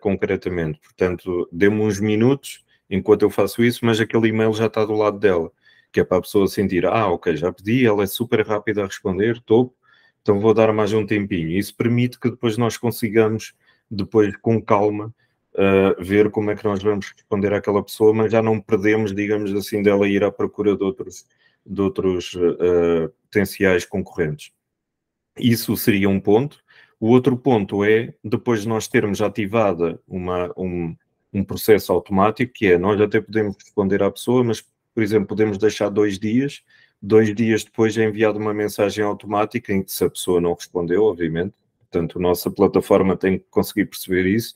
Speaker 2: concretamente. Portanto, dê-me uns minutos enquanto eu faço isso, mas aquele e-mail já está do lado dela, que é para a pessoa sentir, ah, ok, já pedi, ela é super rápida a responder, topo, então vou dar mais um tempinho. Isso permite que depois nós consigamos, depois com calma, uh, ver como é que nós vamos responder àquela pessoa, mas já não perdemos, digamos assim, dela ir à procura de outros, de outros uh, potenciais concorrentes. Isso seria um ponto. O outro ponto é, depois de nós termos ativada uma, um, um processo automático que é nós até podemos responder à pessoa, mas, por exemplo, podemos deixar dois dias, dois dias depois é enviada uma mensagem automática em que se a pessoa não respondeu, obviamente, portanto, a nossa plataforma tem que conseguir perceber isso,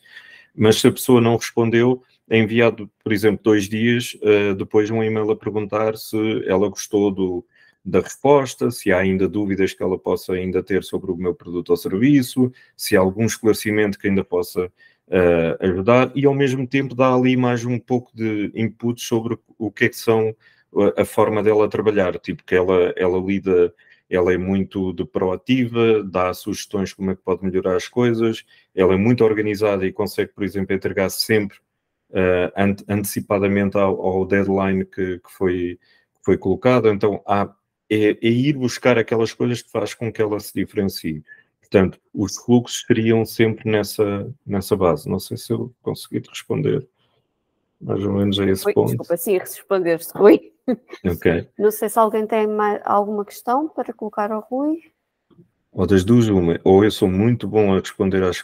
Speaker 2: mas se a pessoa não respondeu, é enviado, por exemplo, dois dias uh, depois um e-mail a perguntar se ela gostou do, da resposta, se há ainda dúvidas que ela possa ainda ter sobre o meu produto ou serviço, se há algum esclarecimento que ainda possa uh, ajudar e ao mesmo tempo dá ali mais um pouco de input sobre o que é que são uh, a forma dela trabalhar, tipo que ela, ela lida, ela é muito de proativa, dá sugestões como é que pode melhorar as coisas, ela é muito organizada e consegue, por exemplo, entregar sempre uh, ante, antecipadamente ao, ao deadline que, que, foi, que foi colocado, então há, é, é ir buscar aquelas coisas que faz com que ela se diferencie. Portanto, os fluxos seriam sempre nessa, nessa base. Não sei se eu consegui responder mais ou menos a esse Oi, ponto. Desculpa,
Speaker 1: sim, respondeste, Rui. Ok. [LAUGHS] Não sei se alguém tem mais, alguma questão para colocar ao Rui.
Speaker 2: Ou das duas, uma. Ou eu sou muito bom a responder, às,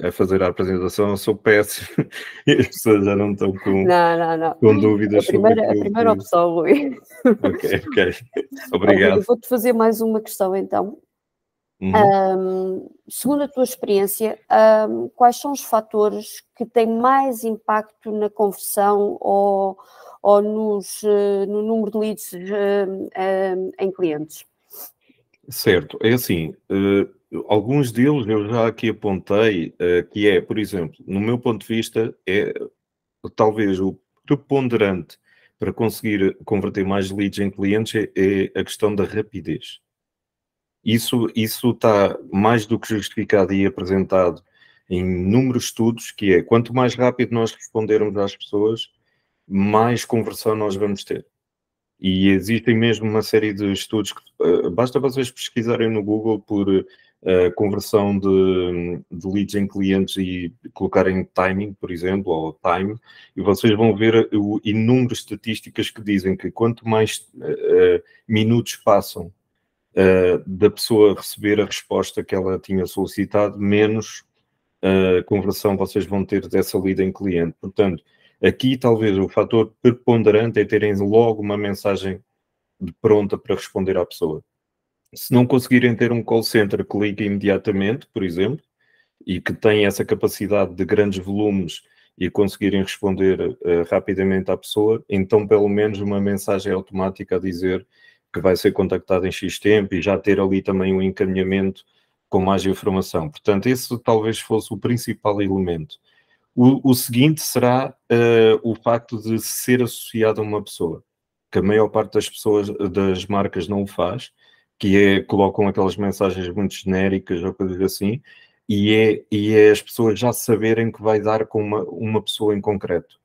Speaker 2: a, a fazer a apresentação, ou sou péssimo. E [LAUGHS] as pessoas já não estão com, não,
Speaker 1: não, não. com dúvidas a primeira, sobre A primeira opção, Rui.
Speaker 2: Ok, ok. [LAUGHS] Obrigado.
Speaker 1: vou-te fazer mais uma questão, então. Uhum. Um, segundo a tua experiência, um, quais são os fatores que têm mais impacto na conversão ou, ou nos, eh, no número de leads um, em clientes?
Speaker 2: Certo, é assim, uh, alguns deles eu já aqui apontei, uh, que é, por exemplo, no meu ponto de vista, é talvez o preponderante para conseguir converter mais leads em clientes é, é a questão da rapidez isso, isso está mais do que justificado e apresentado em inúmeros estudos, que é quanto mais rápido nós respondermos às pessoas, mais conversão nós vamos ter. E existem mesmo uma série de estudos que uh, basta vocês pesquisarem no Google por uh, conversão de, de, leads em clientes e colocarem timing, por exemplo, ou time, e vocês vão ver inúmeras estatísticas que dizem que quanto mais uh, minutos passam uh, da pessoa receber a resposta que ela tinha solicitado, menos eh, a conversão vocês vão ter dessa lida em cliente. Portanto, aqui talvez o fator preponderante é terem logo uma mensagem pronta para responder à pessoa. Se não conseguirem ter um call center que liga imediatamente, por exemplo, e que tem essa capacidade de grandes volumes e conseguirem responder uh, rapidamente à pessoa, então pelo menos uma mensagem automática a dizer que vai ser contactado em X tempo e já ter ali também um encaminhamento com mais informação. Portanto, esse talvez fosse o principal elemento. O, o seguinte será uh, o facto de ser associado a uma pessoa, que a maior parte das pessoas, das marcas não o faz, que é, colocam aquelas mensagens muito genéricas ou coisas assim, e é, e é as pessoas já saberem que vai dar com uma, uma pessoa em concreto.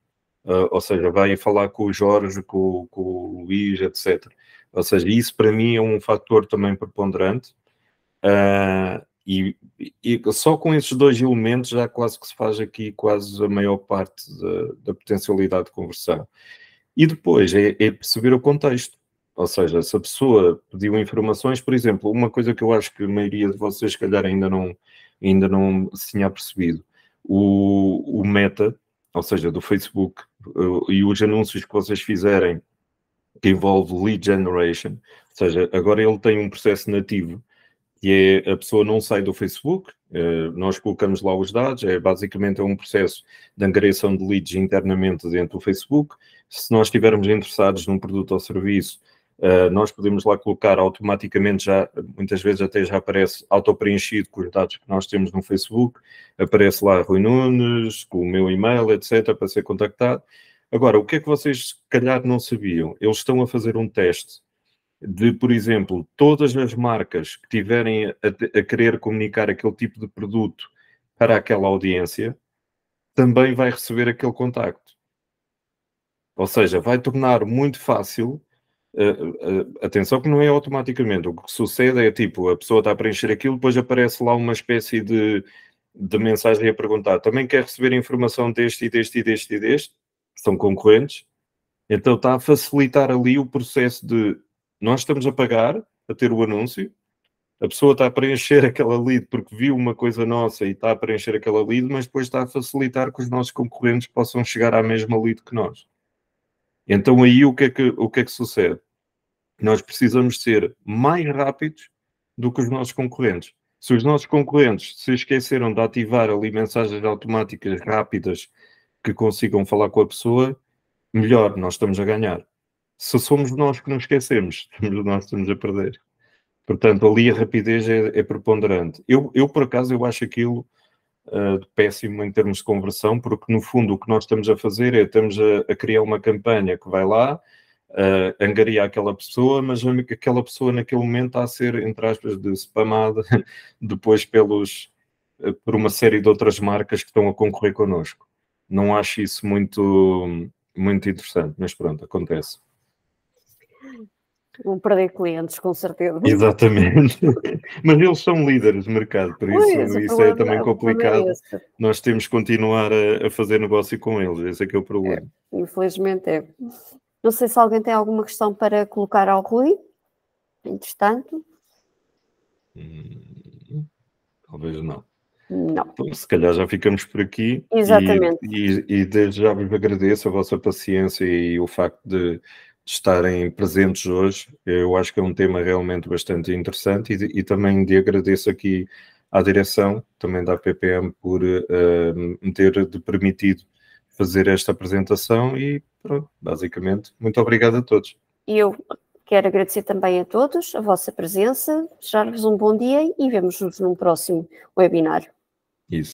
Speaker 2: Uh, ou seja, vai falar com o Jorge, com, com o Luís, etc. Ou seja, isso para mim é um fator também preponderante. Uh, e, e, só com esses dois elementos já quase que se faz aqui quase a maior parte da, da potencialidade de conversão. E depois é, é, perceber o contexto. Ou seja, se a pessoa pediu informações, por exemplo, uma coisa que eu acho que a maioria de vocês, se calhar, ainda não, ainda não se tinha percebido, o, o meta, ou seja, do Facebook, eh, e os anúncios que vocês fizerem que envolve lead generation, ou seja, agora ele tem um processo nativo que é a pessoa não sai do Facebook, eh, nós colocamos lá os dados, é basicamente é um processo de angariação de leads internamente dentro do Facebook. Se nós estivermos interessados num produto ou serviço, eh, nós podemos lá colocar automaticamente, já muitas vezes até já aparece autopreenchido com os dados que nós temos no Facebook, aparece lá Rui Nunes, com o meu e-mail, etc., para ser contactado. Agora, o que é que vocês se calhar não sabiam? Eles estão a fazer um teste de, por exemplo, todas as marcas que tiverem a, a querer comunicar aquele tipo de produto para aquela audiência, também vai receber aquele contacto. Ou seja, vai tornar muito fácil. Uh, uh, atenção que não é automaticamente. O que sucede é tipo, a pessoa está a preencher aquilo, depois aparece lá uma espécie de, de mensagem a perguntar: também quer receber informação deste e deste e deste e deste? são concorrentes, então está a facilitar ali o processo de nós estamos a pagar, a ter o anúncio, a pessoa está a preencher aquela lead porque viu uma coisa nossa e está a preencher aquela lead, mas depois está a facilitar que os nossos concorrentes possam chegar à mesma lead que nós. Então aí o que é que, o que, é que sucede? Nós precisamos ser mais rápidos do que os nossos concorrentes. Se os nossos concorrentes se esqueceram de ativar ali mensagens automáticas rápidas que consigam falar com a pessoa, melhor, nós estamos a ganhar. Se somos nós que nos esquecemos, [LAUGHS] nós estamos a perder. Portanto, ali a rapidez é, é preponderante. Eu, eu, por acaso, eu acho aquilo uh, péssimo em termos de conversão, porque, no fundo, o que nós estamos a fazer é, estamos a, a criar uma campanha que vai lá, uh, ah, angaria aquela pessoa, mas aquela pessoa naquele momento está a ser, entre aspas, de spamada [LAUGHS] depois pelos, uh, por uma série de outras marcas que estão a concorrer connosco não acho isso muito, muito interessante, mas pronto, acontece.
Speaker 1: Vão perder clientes, com certeza.
Speaker 2: Exatamente. [LAUGHS] Mas eles são líderes de mercado, por isso, pois, isso é também complicado. É Nós temos que continuar a, a, fazer negócio com eles, esse é que é o é, problema.
Speaker 1: É, infelizmente é. Não sei se alguém tem alguma questão para colocar ao Rui, entretanto.
Speaker 2: Hum, talvez não.
Speaker 1: Não. Então,
Speaker 2: se calhar já ficamos por aqui. Exatamente. E, e, e desde já vos agradeço a vossa paciência e o facto de, estarem presentes hoje. Eu acho que é um tema realmente bastante interessante e, e também de agradeço aqui à direção, também da PPM, por uh, me ter permitido fazer esta apresentação e pronto, basicamente, muito obrigado a todos.
Speaker 1: Eu Quero agradecer também a todos a vossa presença, desejar-vos um bom dia e vemos-nos num próximo webinar.
Speaker 2: Isso.